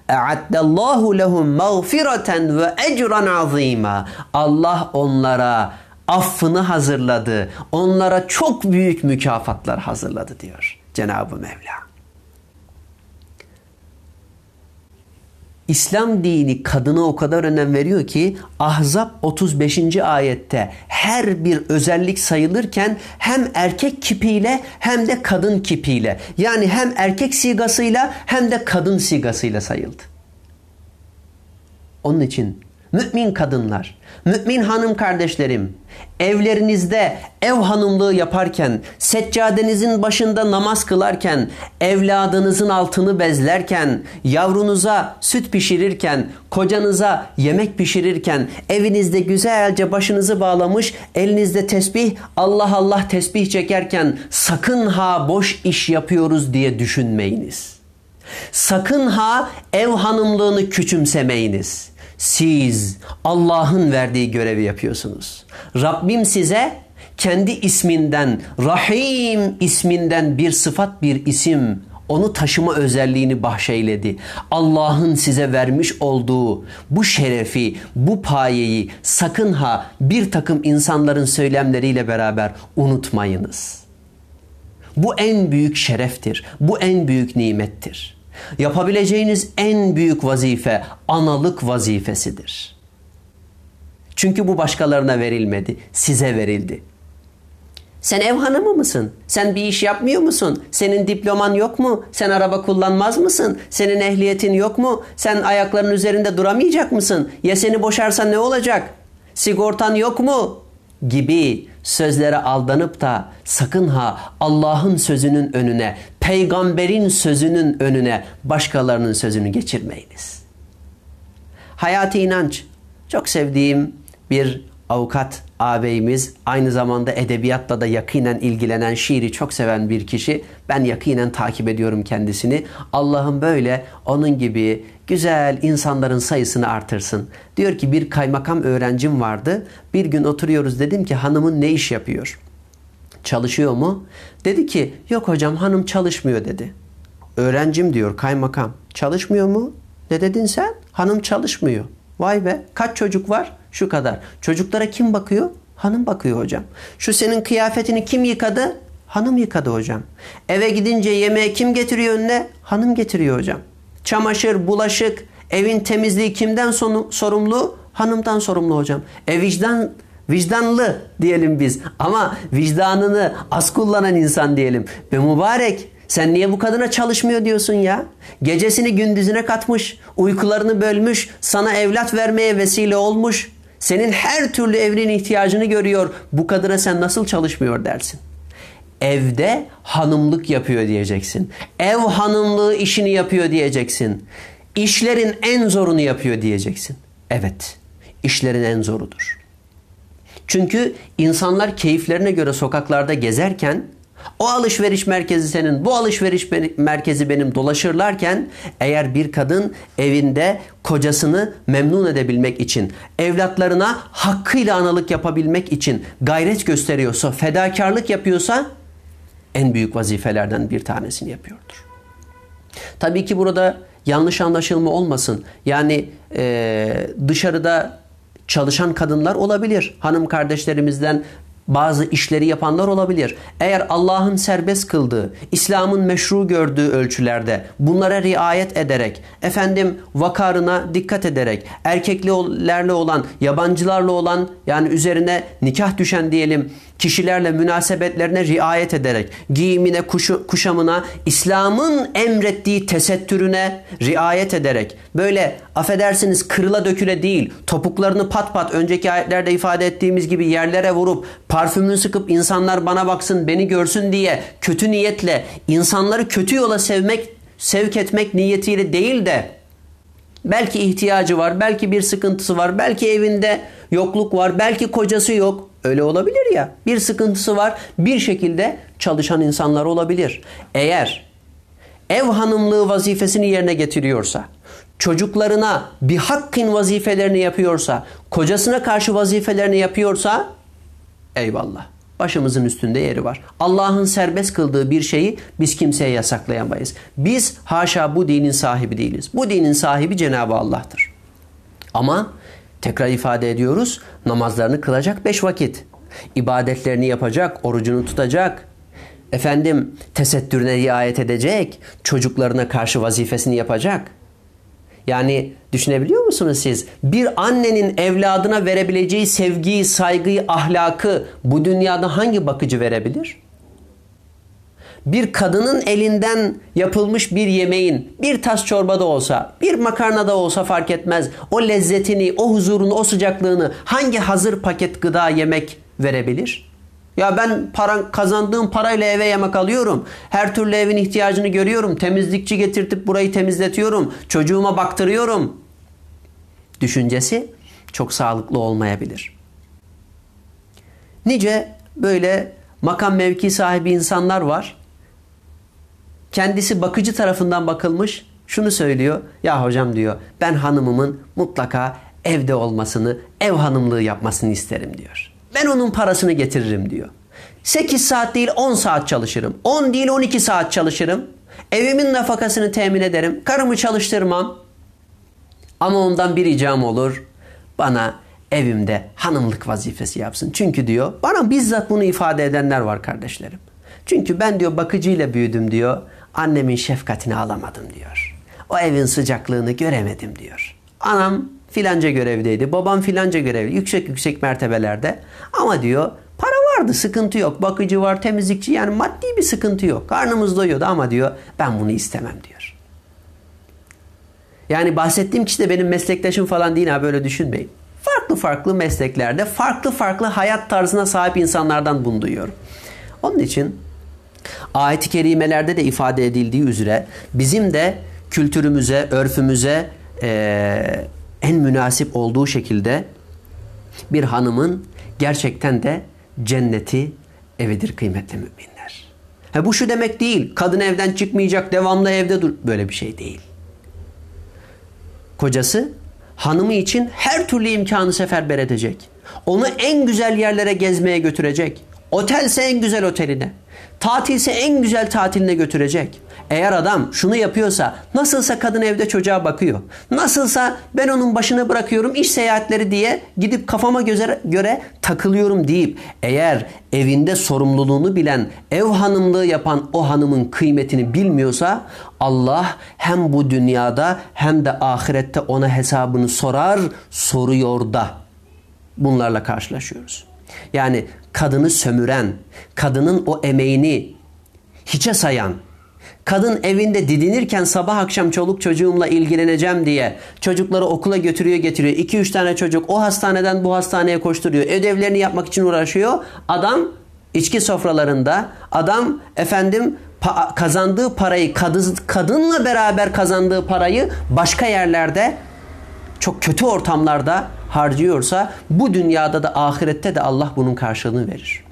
E'addallahu lehum mağfireten ve ecran azima. Allah onlara affını hazırladı. Onlara çok büyük mükafatlar hazırladı diyor Cenab-ı Mevla. İslam dini kadına o kadar önem veriyor ki Ahzab 35. ayette her bir özellik sayılırken hem erkek kipiyle hem de kadın kipiyle yani hem erkek sigasıyla hem de kadın sigasıyla sayıldı. Onun için mümin kadınlar, mümin hanım kardeşlerim, Evlerinizde ev hanımlığı yaparken, seccadenizin başında namaz kılarken, evladınızın altını bezlerken, yavrunuza süt pişirirken, kocanıza yemek pişirirken, evinizde güzelce başınızı bağlamış, elinizde tesbih, Allah Allah tesbih çekerken sakın ha boş iş yapıyoruz diye düşünmeyiniz. Sakın ha ev hanımlığını küçümsemeyiniz.'' Siz Allah'ın verdiği görevi yapıyorsunuz. Rabbim size kendi isminden, Rahim isminden bir sıfat, bir isim, onu taşıma özelliğini bahşeyledi. Allah'ın size vermiş olduğu bu şerefi, bu payeyi sakın ha bir takım insanların söylemleriyle beraber unutmayınız. Bu en büyük şereftir. Bu en büyük nimettir. Yapabileceğiniz en büyük vazife analık vazifesidir. Çünkü bu başkalarına verilmedi, size verildi. Sen ev hanımı mısın? Sen bir iş yapmıyor musun? Senin diploman yok mu? Sen araba kullanmaz mısın? Senin ehliyetin yok mu? Sen ayakların üzerinde duramayacak mısın? Ya seni boşarsa ne olacak? Sigortan yok mu? Gibi sözlere aldanıp da sakın ha Allah'ın sözünün önüne, peygamberin sözünün önüne başkalarının sözünü geçirmeyiniz. Hayati inanç çok sevdiğim bir avukat ağabeyimiz aynı zamanda edebiyatla da yakinen ilgilenen, şiiri çok seven bir kişi. Ben yakinen takip ediyorum kendisini. Allah'ım böyle onun gibi güzel insanların sayısını artırsın. Diyor ki bir kaymakam öğrencim vardı. Bir gün oturuyoruz dedim ki hanımın ne iş yapıyor? Çalışıyor mu? Dedi ki yok hocam hanım çalışmıyor dedi. Öğrencim diyor kaymakam çalışmıyor mu? Ne dedin sen? Hanım çalışmıyor. Vay be kaç çocuk var? şu kadar. Çocuklara kim bakıyor? Hanım bakıyor hocam. Şu senin kıyafetini kim yıkadı? Hanım yıkadı hocam. Eve gidince yemeği kim getiriyor önüne? Hanım getiriyor hocam. Çamaşır, bulaşık, evin temizliği kimden sorumlu? Hanımdan sorumlu hocam. E vicdan vicdanlı diyelim biz ama vicdanını az kullanan insan diyelim. Ve mübarek sen niye bu kadına çalışmıyor diyorsun ya? Gecesini gündüzüne katmış, uykularını bölmüş, sana evlat vermeye vesile olmuş. Senin her türlü evrenin ihtiyacını görüyor. Bu kadına sen nasıl çalışmıyor dersin. Evde hanımlık yapıyor diyeceksin. Ev hanımlığı işini yapıyor diyeceksin. İşlerin en zorunu yapıyor diyeceksin. Evet, işlerin en zorudur. Çünkü insanlar keyiflerine göre sokaklarda gezerken o alışveriş merkezi senin, bu alışveriş merkezi benim dolaşırlarken eğer bir kadın evinde kocasını memnun edebilmek için, evlatlarına hakkıyla analık yapabilmek için gayret gösteriyorsa, fedakarlık yapıyorsa en büyük vazifelerden bir tanesini yapıyordur. Tabii ki burada yanlış anlaşılma olmasın. Yani e, dışarıda çalışan kadınlar olabilir. Hanım kardeşlerimizden bazı işleri yapanlar olabilir. Eğer Allah'ın serbest kıldığı, İslam'ın meşru gördüğü ölçülerde bunlara riayet ederek, efendim vakarına dikkat ederek, erkeklerle olan, yabancılarla olan yani üzerine nikah düşen diyelim kişilerle münasebetlerine riayet ederek, giyimine, kuşu, kuşamına, İslam'ın emrettiği tesettürüne riayet ederek, böyle affedersiniz kırıla döküle değil, topuklarını pat pat önceki ayetlerde ifade ettiğimiz gibi yerlere vurup, parfümünü sıkıp insanlar bana baksın, beni görsün diye kötü niyetle, insanları kötü yola sevmek, sevk etmek niyetiyle değil de, belki ihtiyacı var, belki bir sıkıntısı var, belki evinde yokluk var, belki kocası yok, Öyle olabilir ya. Bir sıkıntısı var. Bir şekilde çalışan insanlar olabilir. Eğer ev hanımlığı vazifesini yerine getiriyorsa, çocuklarına bir hakkın vazifelerini yapıyorsa, kocasına karşı vazifelerini yapıyorsa eyvallah. Başımızın üstünde yeri var. Allah'ın serbest kıldığı bir şeyi biz kimseye yasaklayamayız. Biz haşa bu dinin sahibi değiliz. Bu dinin sahibi Cenab-ı Allah'tır. Ama Tekrar ifade ediyoruz. Namazlarını kılacak beş vakit. İbadetlerini yapacak, orucunu tutacak. Efendim tesettürüne riayet edecek. Çocuklarına karşı vazifesini yapacak. Yani düşünebiliyor musunuz siz? Bir annenin evladına verebileceği sevgiyi, saygıyı, ahlakı bu dünyada hangi bakıcı verebilir? bir kadının elinden yapılmış bir yemeğin bir tas çorba da olsa bir makarna da olsa fark etmez o lezzetini o huzurunu o sıcaklığını hangi hazır paket gıda yemek verebilir? Ya ben paran, kazandığım parayla eve yemek alıyorum. Her türlü evin ihtiyacını görüyorum. Temizlikçi getirtip burayı temizletiyorum. Çocuğuma baktırıyorum. Düşüncesi çok sağlıklı olmayabilir. Nice böyle makam mevki sahibi insanlar var. Kendisi bakıcı tarafından bakılmış. Şunu söylüyor. Ya hocam diyor ben hanımımın mutlaka evde olmasını, ev hanımlığı yapmasını isterim diyor. Ben onun parasını getiririm diyor. 8 saat değil 10 saat çalışırım. 10 değil 12 saat çalışırım. Evimin nafakasını temin ederim. Karımı çalıştırmam. Ama ondan bir ricam olur. Bana evimde hanımlık vazifesi yapsın. Çünkü diyor bana bizzat bunu ifade edenler var kardeşlerim. Çünkü ben diyor bakıcıyla büyüdüm diyor annemin şefkatini alamadım diyor. O evin sıcaklığını göremedim diyor. Anam filanca görevdeydi, babam filanca görevli, yüksek yüksek mertebelerde. Ama diyor para vardı, sıkıntı yok, bakıcı var, temizlikçi yani maddi bir sıkıntı yok. Karnımız doyuyordu ama diyor ben bunu istemem diyor. Yani bahsettiğim kişi de benim meslektaşım falan değil ha böyle düşünmeyin. Farklı farklı mesleklerde, farklı farklı hayat tarzına sahip insanlardan bunu duyuyorum. Onun için Ayet-i kerimelerde de ifade edildiği üzere bizim de kültürümüze, örfümüze e, en münasip olduğu şekilde bir hanımın gerçekten de cenneti evidir kıymetli müminler. Ha, bu şu demek değil. Kadın evden çıkmayacak, devamlı evde dur. Böyle bir şey değil. Kocası hanımı için her türlü imkanı seferber edecek. Onu en güzel yerlere gezmeye götürecek. Otelse en güzel oteline. Tatilse en güzel tatiline götürecek. Eğer adam şunu yapıyorsa nasılsa kadın evde çocuğa bakıyor. Nasılsa ben onun başına bırakıyorum iş seyahatleri diye gidip kafama göre, göre takılıyorum deyip eğer evinde sorumluluğunu bilen ev hanımlığı yapan o hanımın kıymetini bilmiyorsa Allah hem bu dünyada hem de ahirette ona hesabını sorar soruyor da bunlarla karşılaşıyoruz. Yani kadını sömüren, kadının o emeğini hiçe sayan, kadın evinde didinirken sabah akşam çoluk çocuğumla ilgileneceğim diye çocukları okula götürüyor getiriyor. 2-3 tane çocuk o hastaneden bu hastaneye koşturuyor. Ödevlerini yapmak için uğraşıyor. Adam içki sofralarında, adam efendim pa- kazandığı parayı kadı- kadınla beraber kazandığı parayı başka yerlerde çok kötü ortamlarda harcıyorsa bu dünyada da ahirette de Allah bunun karşılığını verir.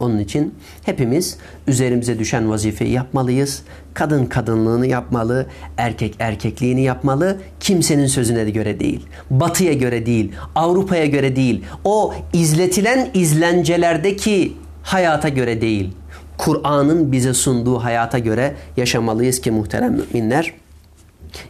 Onun için hepimiz üzerimize düşen vazifeyi yapmalıyız. Kadın kadınlığını yapmalı, erkek erkekliğini yapmalı. Kimsenin sözüne de göre değil, batıya göre değil, Avrupa'ya göre değil. O izletilen izlencelerdeki hayata göre değil. Kur'an'ın bize sunduğu hayata göre yaşamalıyız ki muhterem müminler.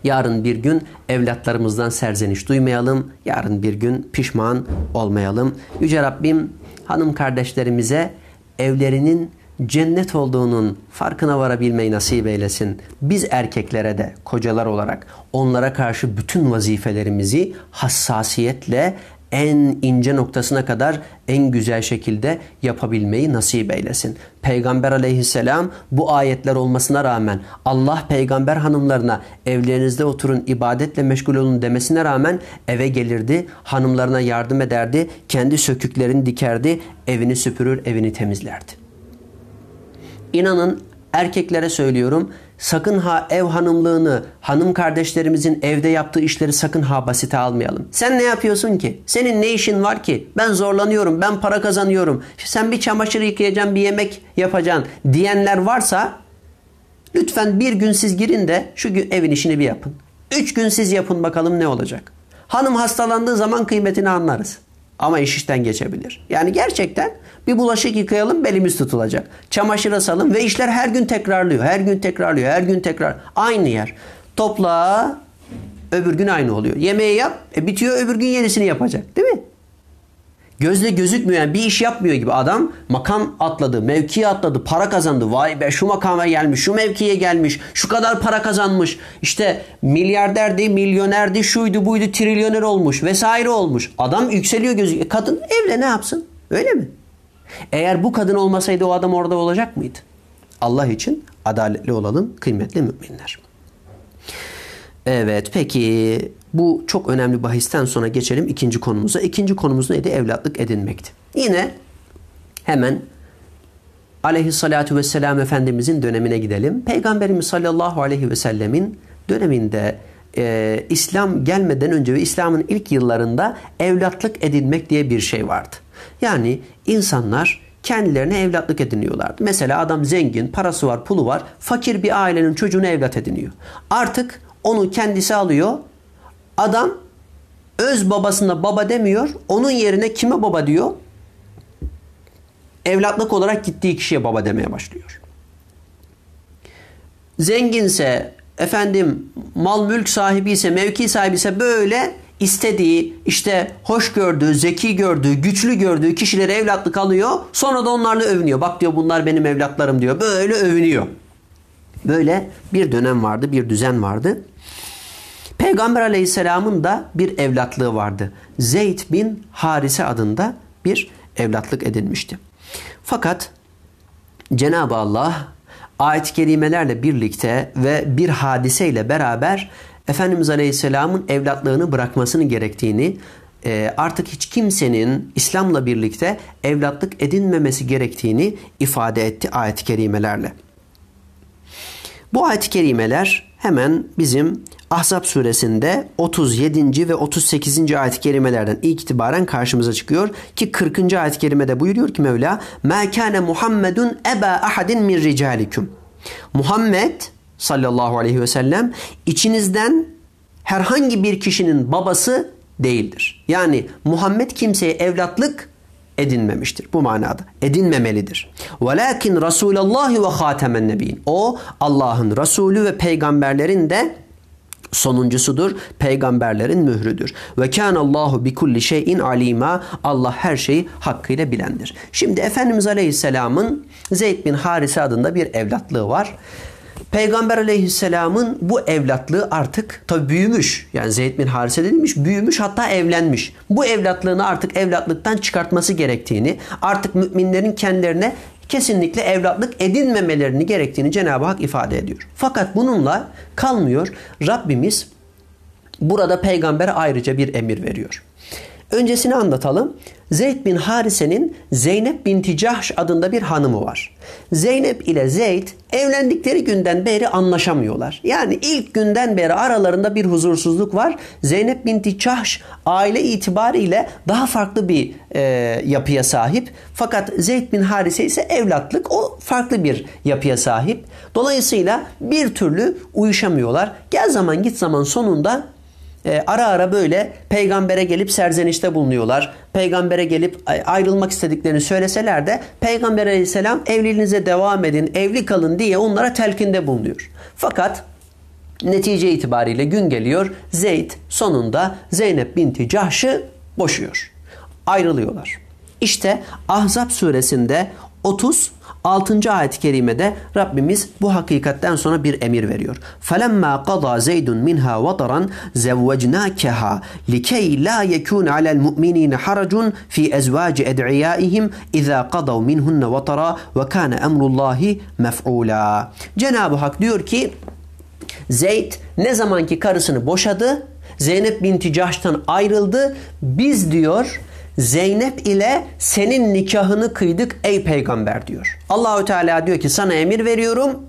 Yarın bir gün evlatlarımızdan serzeniş duymayalım. Yarın bir gün pişman olmayalım. Yüce Rabbim hanım kardeşlerimize evlerinin cennet olduğunun farkına varabilmeyi nasip eylesin. Biz erkeklere de kocalar olarak onlara karşı bütün vazifelerimizi hassasiyetle en ince noktasına kadar en güzel şekilde yapabilmeyi nasip eylesin. Peygamber aleyhisselam bu ayetler olmasına rağmen Allah peygamber hanımlarına evlerinizde oturun ibadetle meşgul olun demesine rağmen eve gelirdi, hanımlarına yardım ederdi, kendi söküklerini dikerdi, evini süpürür, evini temizlerdi. İnanın erkeklere söylüyorum Sakın ha ev hanımlığını, hanım kardeşlerimizin evde yaptığı işleri sakın ha basite almayalım. Sen ne yapıyorsun ki? Senin ne işin var ki? Ben zorlanıyorum, ben para kazanıyorum. Sen bir çamaşır yıkayacaksın, bir yemek yapacaksın diyenler varsa lütfen bir gün siz girin de şu evin işini bir yapın. Üç gün siz yapın bakalım ne olacak. Hanım hastalandığı zaman kıymetini anlarız. Ama iş işten geçebilir. Yani gerçekten bir bulaşık yıkayalım belimiz tutulacak. Çamaşır asalım ve işler her gün tekrarlıyor. Her gün tekrarlıyor. Her gün tekrar. Aynı yer. Topla öbür gün aynı oluyor. Yemeği yap e bitiyor öbür gün yenisini yapacak. Değil mi? Gözle gözükmeyen bir iş yapmıyor gibi adam makam atladı, mevki atladı, para kazandı. Vay be şu makama gelmiş, şu mevkiye gelmiş, şu kadar para kazanmış. İşte milyarderdi, milyonerdi, şuydu buydu, trilyoner olmuş vesaire olmuş. Adam yükseliyor gözüküyor. E, kadın evle ne yapsın? Öyle mi? Eğer bu kadın olmasaydı o adam orada olacak mıydı? Allah için adaletli olalım kıymetli müminler. Evet peki bu çok önemli bahisten sonra geçelim ikinci konumuza. İkinci konumuz neydi? Evlatlık edinmekti. Yine hemen aleyhissalatu vesselam Efendimizin dönemine gidelim. Peygamberimiz sallallahu aleyhi ve sellemin döneminde e, İslam gelmeden önce ve İslam'ın ilk yıllarında evlatlık edinmek diye bir şey vardı. Yani insanlar kendilerine evlatlık ediniyorlardı. Mesela adam zengin, parası var, pulu var. Fakir bir ailenin çocuğunu evlat ediniyor. Artık onu kendisi alıyor, Adam öz babasına baba demiyor. Onun yerine kime baba diyor? Evlatlık olarak gittiği kişiye baba demeye başlıyor. Zenginse, efendim mal mülk sahibi ise, mevki sahibi ise böyle istediği, işte hoş gördüğü, zeki gördüğü, güçlü gördüğü kişileri evlatlık alıyor. Sonra da onlarla övünüyor. Bak diyor bunlar benim evlatlarım diyor. Böyle övünüyor. Böyle bir dönem vardı, bir düzen vardı. Peygamber aleyhisselamın da bir evlatlığı vardı. Zeyd bin Harise adında bir evlatlık edinmişti. Fakat Cenab-ı Allah ayet-i kerimelerle birlikte ve bir hadiseyle beraber Efendimiz Aleyhisselam'ın evlatlığını bırakmasını gerektiğini e, artık hiç kimsenin İslam'la birlikte evlatlık edinmemesi gerektiğini ifade etti ayet-i kerimelerle. Bu ayet-i kerimeler hemen bizim Ahzab suresinde 37. ve 38. ayet-i kerimelerden ilk itibaren karşımıza çıkıyor ki 40. ayet-i kerimede buyuruyor ki Mevla "Mâ kâne Muhammedun eba ahadin min ricalikum." Muhammed sallallahu aleyhi ve sellem içinizden herhangi bir kişinin babası değildir. Yani Muhammed kimseye evlatlık edinmemiştir bu manada. Edinmemelidir. Velakin Resulallah ve hatemen nebiyin. O Allah'ın Resulü ve peygamberlerin de sonuncusudur. Peygamberlerin mührüdür. Ve kana Allahu bi kulli şeyin alima. Allah her şeyi hakkıyla bilendir. Şimdi Efendimiz Aleyhisselam'ın Zeyd bin Harise adında bir evlatlığı var. Peygamber aleyhisselamın bu evlatlığı artık tabi büyümüş. Yani Zeyd bin Harise denilmiş büyümüş hatta evlenmiş. Bu evlatlığını artık evlatlıktan çıkartması gerektiğini artık müminlerin kendilerine kesinlikle evlatlık edinmemelerini gerektiğini Cenab-ı Hak ifade ediyor. Fakat bununla kalmıyor. Rabbimiz burada peygambere ayrıca bir emir veriyor. Öncesini anlatalım. Zeyd bin Harise'nin Zeynep binti Cahş adında bir hanımı var. Zeynep ile Zeyd evlendikleri günden beri anlaşamıyorlar. Yani ilk günden beri aralarında bir huzursuzluk var. Zeynep binti Cahş aile itibariyle daha farklı bir e, yapıya sahip. Fakat Zeyd bin Harise ise evlatlık o farklı bir yapıya sahip. Dolayısıyla bir türlü uyuşamıyorlar. Gel zaman git zaman sonunda e, ara ara böyle peygambere gelip serzenişte bulunuyorlar. Peygambere gelip ayrılmak istediklerini söyleseler de peygamber aleyhisselam evliliğinize devam edin, evli kalın diye onlara telkinde bulunuyor. Fakat netice itibariyle gün geliyor Zeyd sonunda Zeynep binti Cahş'ı boşuyor. Ayrılıyorlar. İşte Ahzab suresinde 30 6. ayet-i kerimede Rabbimiz bu hakikatten sonra bir emir veriyor. فَلَمَّا قَضَى زَيْدٌ مِنْهَا وَطَرًا زَوَّجْنَاكَهَا لِكَيْ لَا يَكُونَ عَلَى الْمُؤْمِنِينَ حَرَجٌ فِي أَزْوَاجِ اَدْعِيَائِهِمْ اِذَا قَضَوْ مِنْهُنَّ وَطَرًا وَكَانَ اَمْرُ اللّٰهِ مَفْعُولًا Cenab-ı Hak diyor ki Zeyd ne zamanki karısını boşadı Zeynep binti Cahş'tan ayrıldı biz diyor Zeynep ile senin nikahını kıydık ey peygamber diyor. Allahü Teala diyor ki sana emir veriyorum.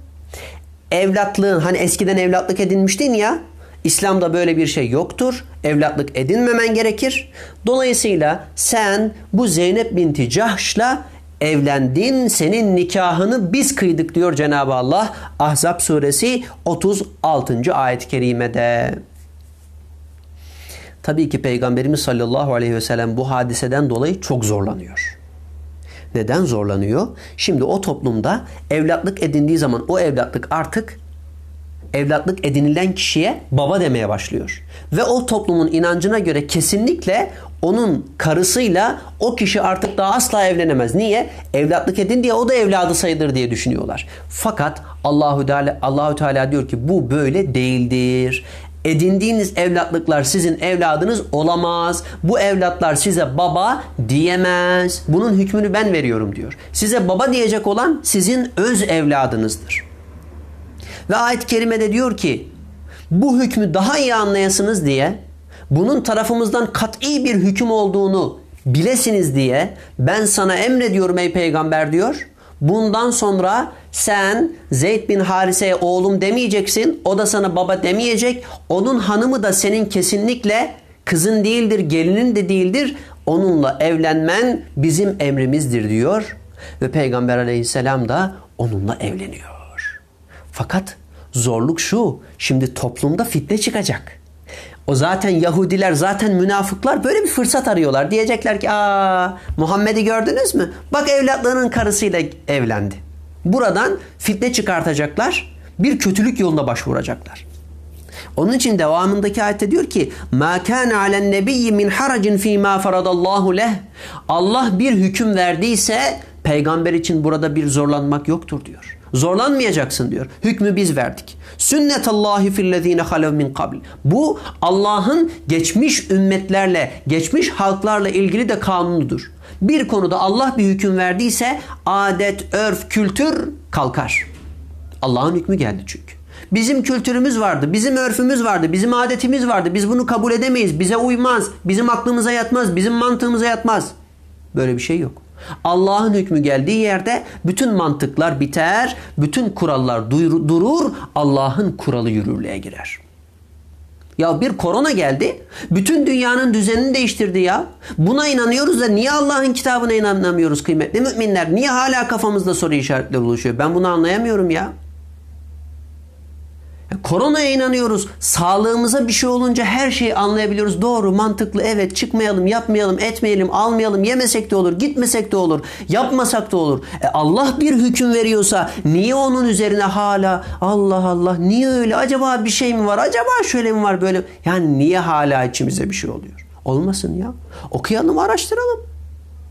Evlatlığın hani eskiden evlatlık edinmiştin ya İslam'da böyle bir şey yoktur. Evlatlık edinmemen gerekir. Dolayısıyla sen bu Zeynep binti Cahş'la evlendin. Senin nikahını biz kıydık diyor Cenab-ı Allah. Ahzab suresi 36. ayet-i kerimede. Tabii ki Peygamberimiz sallallahu aleyhi ve sellem bu hadiseden dolayı çok zorlanıyor. Neden zorlanıyor? Şimdi o toplumda evlatlık edindiği zaman o evlatlık artık evlatlık edinilen kişiye baba demeye başlıyor. Ve o toplumun inancına göre kesinlikle onun karısıyla o kişi artık daha asla evlenemez. Niye? Evlatlık edin diye o da evladı sayılır diye düşünüyorlar. Fakat Allahu Teala Allahu Teala diyor ki bu böyle değildir. Edindiğiniz evlatlıklar sizin evladınız olamaz. Bu evlatlar size baba diyemez. Bunun hükmünü ben veriyorum diyor. Size baba diyecek olan sizin öz evladınızdır. Ve ayet-i de diyor ki bu hükmü daha iyi anlayasınız diye bunun tarafımızdan kat'i bir hüküm olduğunu bilesiniz diye ben sana emrediyorum ey peygamber diyor. Bundan sonra sen Zeyd bin Harise'ye oğlum demeyeceksin. O da sana baba demeyecek. Onun hanımı da senin kesinlikle kızın değildir, gelinin de değildir. Onunla evlenmen bizim emrimizdir diyor. Ve Peygamber aleyhisselam da onunla evleniyor. Fakat zorluk şu, şimdi toplumda fitne çıkacak.'' O zaten Yahudiler zaten münafıklar böyle bir fırsat arıyorlar. Diyecekler ki aa Muhammed'i gördünüz mü? Bak evlatlarının karısıyla evlendi. Buradan fitne çıkartacaklar. Bir kötülük yolunda başvuracaklar. Onun için devamındaki ayette diyor ki: "Ma kana alen nebiyyi min haracin fi ma faradallahu leh." Allah bir hüküm verdiyse peygamber için burada bir zorlanmak yoktur diyor. Zorlanmayacaksın diyor. Hükmü biz verdik. Sünnetallahi fillezine halev min kabl. Bu Allah'ın geçmiş ümmetlerle, geçmiş halklarla ilgili de kanunudur. Bir konuda Allah bir hüküm verdiyse adet, örf, kültür kalkar. Allah'ın hükmü geldi çünkü. Bizim kültürümüz vardı, bizim örfümüz vardı, bizim adetimiz vardı. Biz bunu kabul edemeyiz, bize uymaz, bizim aklımıza yatmaz, bizim mantığımıza yatmaz. Böyle bir şey yok. Allah'ın hükmü geldiği yerde bütün mantıklar biter, bütün kurallar durur, Allah'ın kuralı yürürlüğe girer. Ya bir korona geldi. Bütün dünyanın düzenini değiştirdi ya. Buna inanıyoruz da niye Allah'ın kitabına inanamıyoruz kıymetli müminler? Niye hala kafamızda soru işaretleri oluşuyor? Ben bunu anlayamıyorum ya. Koronaya inanıyoruz. Sağlığımıza bir şey olunca her şeyi anlayabiliyoruz. Doğru, mantıklı, evet çıkmayalım, yapmayalım, etmeyelim, almayalım, yemesek de olur, gitmesek de olur, yapmasak da olur. E Allah bir hüküm veriyorsa niye onun üzerine hala Allah Allah niye öyle acaba bir şey mi var acaba şöyle mi var böyle yani niye hala içimize bir şey oluyor? Olmasın ya. Okuyalım, araştıralım.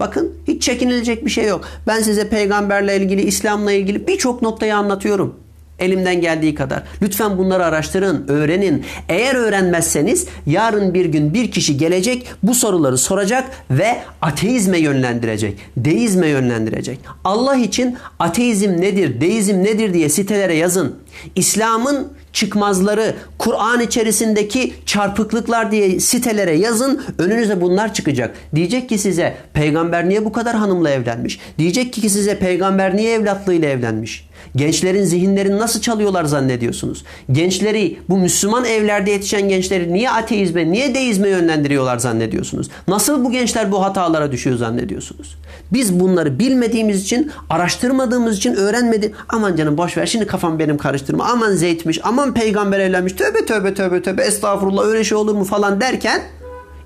Bakın hiç çekinilecek bir şey yok. Ben size peygamberle ilgili, İslam'la ilgili birçok noktayı anlatıyorum. Elimden geldiği kadar. Lütfen bunları araştırın, öğrenin. Eğer öğrenmezseniz yarın bir gün bir kişi gelecek, bu soruları soracak ve ateizme yönlendirecek, deizme yönlendirecek. Allah için ateizm nedir, deizm nedir diye sitelere yazın. İslam'ın çıkmazları, Kur'an içerisindeki çarpıklıklar diye sitelere yazın. Önünüze bunlar çıkacak. Diyecek ki size peygamber niye bu kadar hanımla evlenmiş? Diyecek ki size peygamber niye evlatlığıyla evlenmiş? Gençlerin zihinlerini nasıl çalıyorlar zannediyorsunuz? Gençleri bu Müslüman evlerde yetişen gençleri niye ateizme, niye deizme yönlendiriyorlar zannediyorsunuz? Nasıl bu gençler bu hatalara düşüyor zannediyorsunuz? Biz bunları bilmediğimiz için, araştırmadığımız için öğrenmedi. Aman canım boş ver şimdi kafam benim karıştırma. Aman zeytmiş, aman peygamber evlenmiş. Tövbe tövbe tövbe tövbe estağfurullah öyle şey olur mu falan derken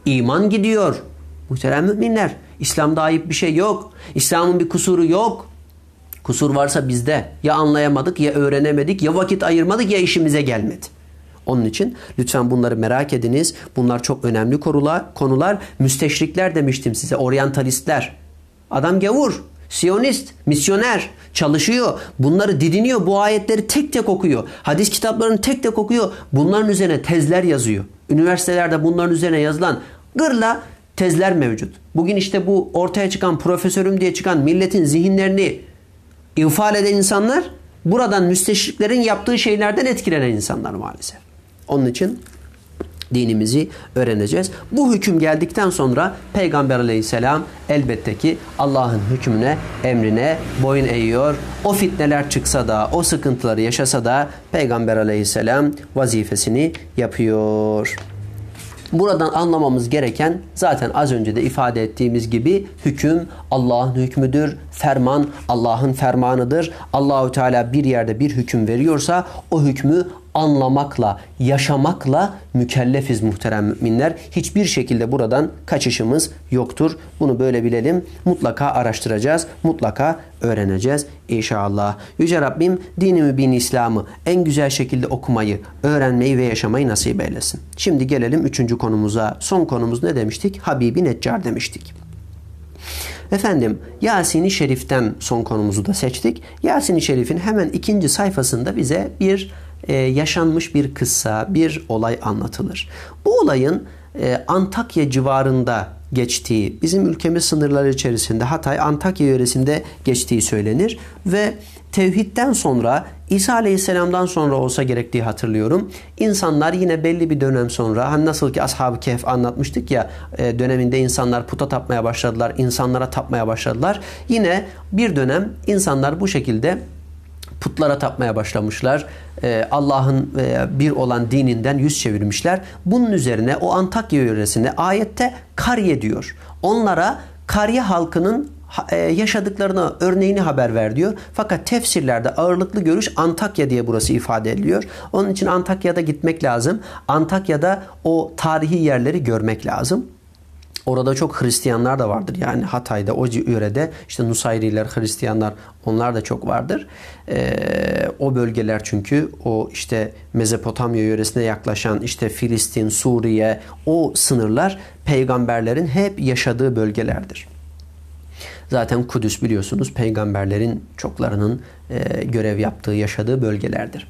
iman gidiyor. Muhterem müminler, İslam'da ayıp bir şey yok. İslam'ın bir kusuru yok. Kusur varsa bizde. Ya anlayamadık ya öğrenemedik ya vakit ayırmadık ya işimize gelmedi. Onun için lütfen bunları merak ediniz. Bunlar çok önemli korular konular. Müsteşrikler demiştim size. Oryantalistler. Adam gavur. Siyonist, misyoner, çalışıyor. Bunları didiniyor. Bu ayetleri tek tek okuyor. Hadis kitaplarını tek tek okuyor. Bunların üzerine tezler yazıyor. Üniversitelerde bunların üzerine yazılan gırla tezler mevcut. Bugün işte bu ortaya çıkan profesörüm diye çıkan milletin zihinlerini İnfal eden insanlar buradan müsteşriklerin yaptığı şeylerden etkilenen insanlar maalesef. Onun için dinimizi öğreneceğiz. Bu hüküm geldikten sonra Peygamber aleyhisselam elbette ki Allah'ın hükmüne, emrine boyun eğiyor. O fitneler çıksa da, o sıkıntıları yaşasa da Peygamber aleyhisselam vazifesini yapıyor. Buradan anlamamız gereken zaten az önce de ifade ettiğimiz gibi hüküm Allah'ın hükmüdür. Ferman Allah'ın fermanıdır. Allahü Teala bir yerde bir hüküm veriyorsa o hükmü anlamakla, yaşamakla mükellefiz muhterem müminler. Hiçbir şekilde buradan kaçışımız yoktur. Bunu böyle bilelim. Mutlaka araştıracağız, mutlaka öğreneceğiz inşallah. Yüce Rabbim dini mübin İslam'ı en güzel şekilde okumayı, öğrenmeyi ve yaşamayı nasip eylesin. Şimdi gelelim üçüncü konumuza. Son konumuz ne demiştik? Habibi Neccar demiştik. Efendim Yasin-i Şerif'ten son konumuzu da seçtik. Yasin-i Şerif'in hemen ikinci sayfasında bize bir e, yaşanmış bir kıssa, bir olay anlatılır. Bu olayın e, Antakya civarında geçtiği, bizim ülkemiz sınırları içerisinde Hatay Antakya yöresinde geçtiği söylenir ve tevhidden sonra İsa Aleyhisselam'dan sonra olsa gerektiği hatırlıyorum. İnsanlar yine belli bir dönem sonra hani nasıl ki Ashab-ı Kehf anlatmıştık ya e, döneminde insanlar puta tapmaya başladılar, insanlara tapmaya başladılar. Yine bir dönem insanlar bu şekilde putlara tapmaya başlamışlar. Ee, Allah'ın e, bir olan dininden yüz çevirmişler. Bunun üzerine o Antakya yöresinde ayette Karye diyor. Onlara Karye halkının e, yaşadıklarına örneğini haber ver diyor. Fakat tefsirlerde ağırlıklı görüş Antakya diye burası ifade ediliyor. Onun için Antakya'da gitmek lazım. Antakya'da o tarihi yerleri görmek lazım. Orada çok Hristiyanlar da vardır. Yani Hatay'da, o yörede işte Nusayriler, Hristiyanlar onlar da çok vardır. E, o bölgeler çünkü o işte Mezopotamya yöresine yaklaşan işte Filistin, Suriye o sınırlar peygamberlerin hep yaşadığı bölgelerdir. Zaten Kudüs biliyorsunuz peygamberlerin çoklarının e, görev yaptığı, yaşadığı bölgelerdir.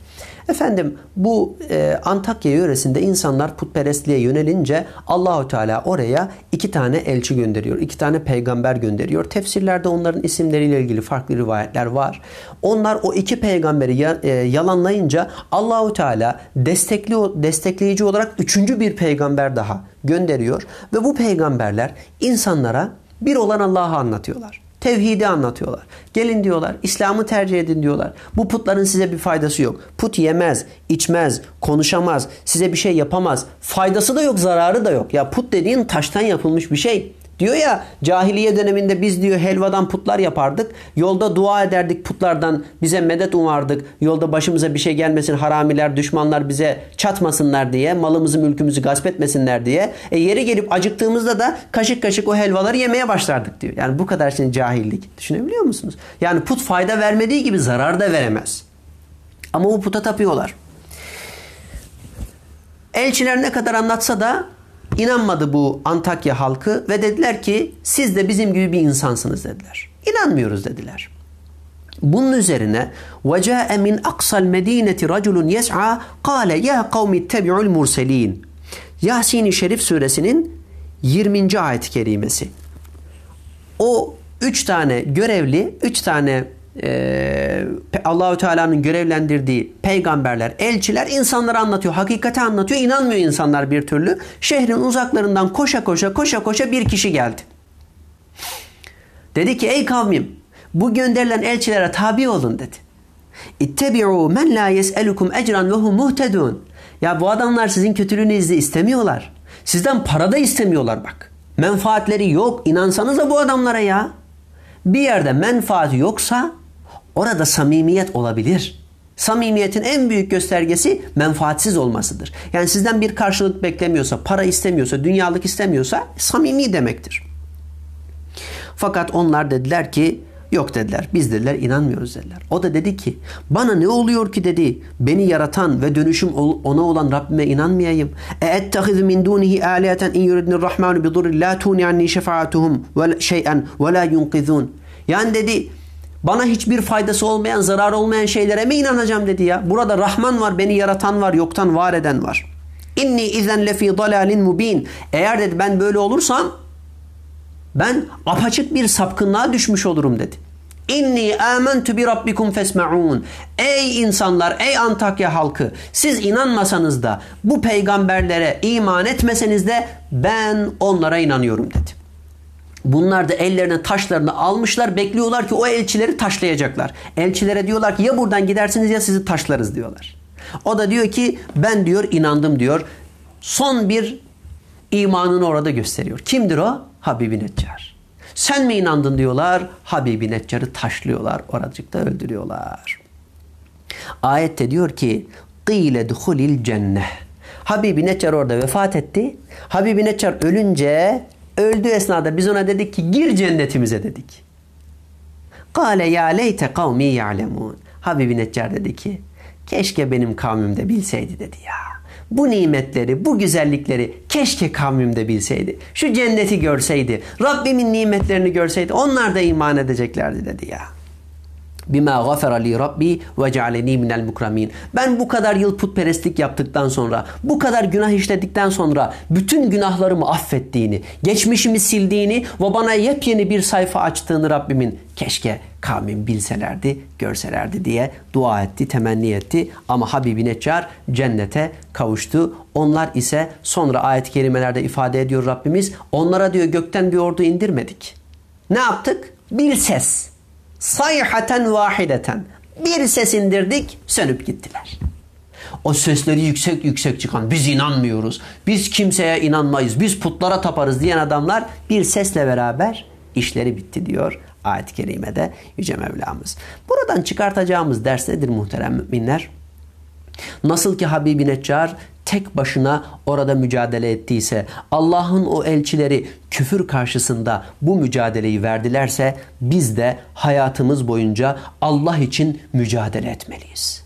Efendim bu e, Antakya yöresinde insanlar putperestliğe yönelince Allahü Teala oraya iki tane elçi gönderiyor. iki tane peygamber gönderiyor. Tefsirlerde onların isimleriyle ilgili farklı rivayetler var. Onlar o iki peygamberi ya, e, yalanlayınca Allahü Teala destekli destekleyici olarak üçüncü bir peygamber daha gönderiyor ve bu peygamberler insanlara bir olan Allah'ı anlatıyorlar. Tevhidi anlatıyorlar. Gelin diyorlar, İslam'ı tercih edin diyorlar. Bu putların size bir faydası yok. Put yemez, içmez, konuşamaz, size bir şey yapamaz. Faydası da yok, zararı da yok. Ya put dediğin taştan yapılmış bir şey. Diyor ya cahiliye döneminde biz diyor helvadan putlar yapardık. Yolda dua ederdik putlardan bize medet umardık. Yolda başımıza bir şey gelmesin haramiler düşmanlar bize çatmasınlar diye. Malımızı mülkümüzü gasp etmesinler diye. E yeri gelip acıktığımızda da kaşık kaşık o helvaları yemeye başlardık diyor. Yani bu kadar şimdi cahillik. Düşünebiliyor musunuz? Yani put fayda vermediği gibi zarar da veremez. Ama bu puta tapıyorlar. Elçiler ne kadar anlatsa da İnanmadı bu Antakya halkı ve dediler ki siz de bizim gibi bir insansınız dediler. İnanmıyoruz dediler. Bunun üzerine وَجَاءَ مِنْ أَقْصَى الْمَد۪ينَةِ رَجُلٌ يَسْعَى قَالَ يَا قَوْمِ اتَّبِعُوا الْمُرْسَل۪ينَ Yasin-i Şerif suresinin 20. ayet-i kerimesi. O üç tane görevli, üç tane ee, e, Allahü Teala'nın görevlendirdiği peygamberler, elçiler insanlara anlatıyor. Hakikati anlatıyor. İnanmıyor insanlar bir türlü. Şehrin uzaklarından koşa koşa koşa koşa bir kişi geldi. Dedi ki ey kavmim bu gönderilen elçilere tabi olun dedi. İttebi'u men la yes'elukum ecran ve hum muhtedun. Ya bu adamlar sizin kötülüğünüzü istemiyorlar. Sizden para da istemiyorlar bak. Menfaatleri yok. İnansanız da bu adamlara ya. Bir yerde menfaat yoksa Orada samimiyet olabilir. Samimiyetin en büyük göstergesi menfaatsiz olmasıdır. Yani sizden bir karşılık beklemiyorsa, para istemiyorsa, dünyalık istemiyorsa samimi demektir. Fakat onlar dediler ki yok dediler. Biz dediler inanmıyoruz dediler. O da dedi ki bana ne oluyor ki dedi. Beni yaratan ve dönüşüm ona olan Rabbime inanmayayım. E ettehiz min dunihi aliyeten in yuridnir rahmanu bi durri la tuni anni şefaatuhum ve şey'en ve la yunqizun. Yani dedi bana hiçbir faydası olmayan, zarar olmayan şeylere mi inanacağım dedi ya. Burada Rahman var, beni yaratan var, yoktan var eden var. İnni izen lefi dalalin mubin. Eğer dedi ben böyle olursam ben apaçık bir sapkınlığa düşmüş olurum dedi. İnni âmentü bi rabbikum fesme'ûn. Ey insanlar, ey Antakya halkı, siz inanmasanız da bu peygamberlere iman etmeseniz de ben onlara inanıyorum dedi. Bunlar da ellerine taşlarını almışlar. Bekliyorlar ki o elçileri taşlayacaklar. Elçilere diyorlar ki ya buradan gidersiniz ya sizi taşlarız diyorlar. O da diyor ki ben diyor inandım diyor. Son bir imanını orada gösteriyor. Kimdir o? Habibi Neccar. Sen mi inandın diyorlar. Habibi Neccar'ı taşlıyorlar. Oracıkta öldürüyorlar. Ayette diyor ki قِيلَ دُخُلِ الْجَنَّةِ Habibi Neccar orada vefat etti. Habibi Neccar ölünce Öldüğü esnada biz ona dedik ki gir cennetimize dedik. Kale ya leyte kavmi ya'lemun. Habibi Neccar dedi ki keşke benim kavmim de bilseydi dedi ya. Bu nimetleri, bu güzellikleri keşke kavmim de bilseydi. Şu cenneti görseydi, Rabbimin nimetlerini görseydi onlar da iman edeceklerdi dedi ya. Bima gafara li rabbi ve cealeni minel mukramin. Ben bu kadar yıl putperestlik yaptıktan sonra, bu kadar günah işledikten sonra bütün günahlarımı affettiğini, geçmişimi sildiğini ve bana yepyeni bir sayfa açtığını Rabbimin keşke kavmim bilselerdi, görselerdi diye dua etti, temenni etti. Ama Habibi Neccar cennete kavuştu. Onlar ise sonra ayet-i kerimelerde ifade ediyor Rabbimiz. Onlara diyor gökten bir ordu indirmedik. Ne yaptık? Bir ses sayhaten vahideten bir ses indirdik sönüp gittiler. O sesleri yüksek yüksek çıkan biz inanmıyoruz, biz kimseye inanmayız, biz putlara taparız diyen adamlar bir sesle beraber işleri bitti diyor ayet-i kerimede Yüce Mevlamız. Buradan çıkartacağımız ders nedir muhterem müminler? Nasıl ki Habibi Neccar tek başına orada mücadele ettiyse, Allah'ın o elçileri küfür karşısında bu mücadeleyi verdilerse biz de hayatımız boyunca Allah için mücadele etmeliyiz.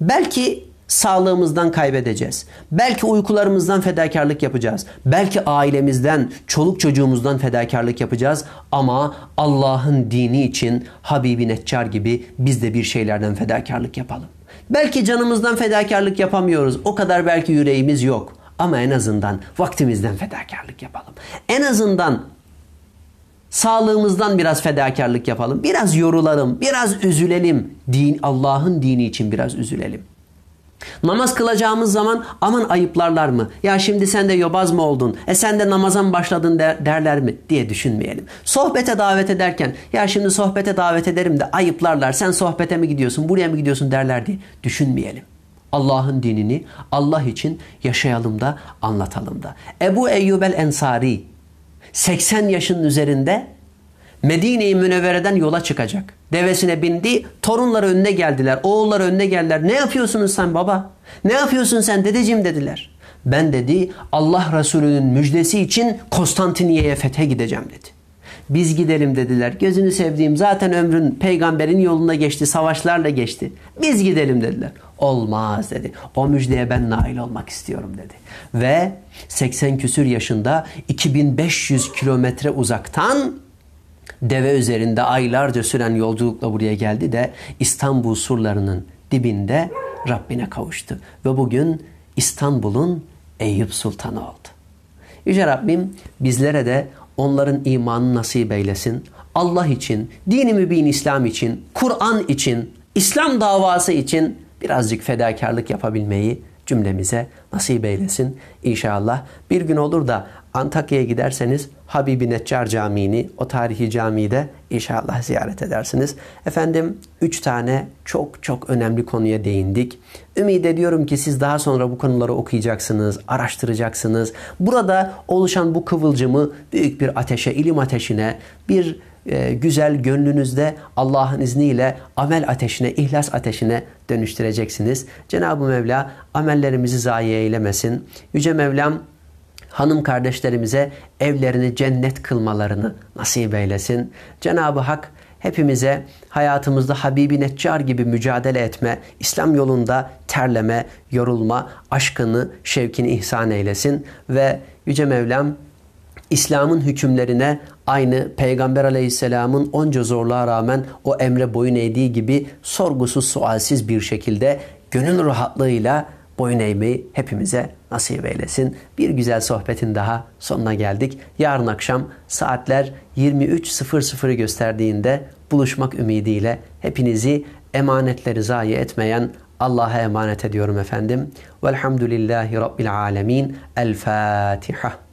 Belki sağlığımızdan kaybedeceğiz. Belki uykularımızdan fedakarlık yapacağız. Belki ailemizden, çoluk çocuğumuzdan fedakarlık yapacağız. Ama Allah'ın dini için Habibi Neccar gibi biz de bir şeylerden fedakarlık yapalım. Belki canımızdan fedakarlık yapamıyoruz. O kadar belki yüreğimiz yok. Ama en azından vaktimizden fedakarlık yapalım. En azından sağlığımızdan biraz fedakarlık yapalım. Biraz yorulalım, biraz üzülelim. Din Allah'ın dini için biraz üzülelim. Namaz kılacağımız zaman aman ayıplarlar mı? Ya şimdi sen de yobaz mı oldun? E sen de namazan başladın der, derler mi? Diye düşünmeyelim. Sohbete davet ederken ya şimdi sohbete davet ederim de ayıplarlar. Sen sohbete mi gidiyorsun? Buraya mı gidiyorsun derler diye düşünmeyelim. Allah'ın dinini Allah için yaşayalım da anlatalım da. Ebu Eyyub el Ensari 80 yaşının üzerinde Medine-i Münevvere'den yola çıkacak. Devesine bindi, torunları önüne geldiler, oğulları önüne geldiler. Ne yapıyorsunuz sen baba? Ne yapıyorsun sen dedeciğim dediler. Ben dedi Allah Resulü'nün müjdesi için Konstantiniye'ye fethe gideceğim dedi. Biz gidelim dediler. Gözünü sevdiğim zaten ömrün peygamberin yolunda geçti, savaşlarla geçti. Biz gidelim dediler. Olmaz dedi. O müjdeye ben nail olmak istiyorum dedi. Ve 80 küsür yaşında 2500 kilometre uzaktan deve üzerinde aylarca süren yolculukla buraya geldi de İstanbul surlarının dibinde Rabbine kavuştu. Ve bugün İstanbul'un Eyüp Sultanı oldu. Yüce Rabbim bizlere de onların imanı nasip eylesin. Allah için, dini mübin İslam için, Kur'an için, İslam davası için birazcık fedakarlık yapabilmeyi cümlemize nasip eylesin. İnşallah bir gün olur da Antakya'ya giderseniz Habibi Neccar Camii'ni o tarihi camide inşallah ziyaret edersiniz. Efendim üç tane çok çok önemli konuya değindik. Ümid ediyorum ki siz daha sonra bu konuları okuyacaksınız, araştıracaksınız. Burada oluşan bu kıvılcımı büyük bir ateşe, ilim ateşine, bir e, güzel gönlünüzde Allah'ın izniyle amel ateşine, ihlas ateşine dönüştüreceksiniz. Cenab-ı Mevla amellerimizi zayi eylemesin. Yüce Mevlam hanım kardeşlerimize evlerini cennet kılmalarını nasip eylesin. Cenab-ı Hak hepimize hayatımızda Habibi Neccar gibi mücadele etme, İslam yolunda terleme, yorulma, aşkını, şevkini ihsan eylesin ve Yüce Mevlam İslam'ın hükümlerine aynı Peygamber Aleyhisselam'ın onca zorluğa rağmen o emre boyun eğdiği gibi sorgusuz sualsiz bir şekilde gönül rahatlığıyla boyun eğmeyi hepimize nasip eylesin. Bir güzel sohbetin daha sonuna geldik. Yarın akşam saatler 23.00'ı gösterdiğinde buluşmak ümidiyle hepinizi emanetleri zayi etmeyen Allah'a emanet ediyorum efendim. Velhamdülillahi Rabbil alemin. El Fatiha.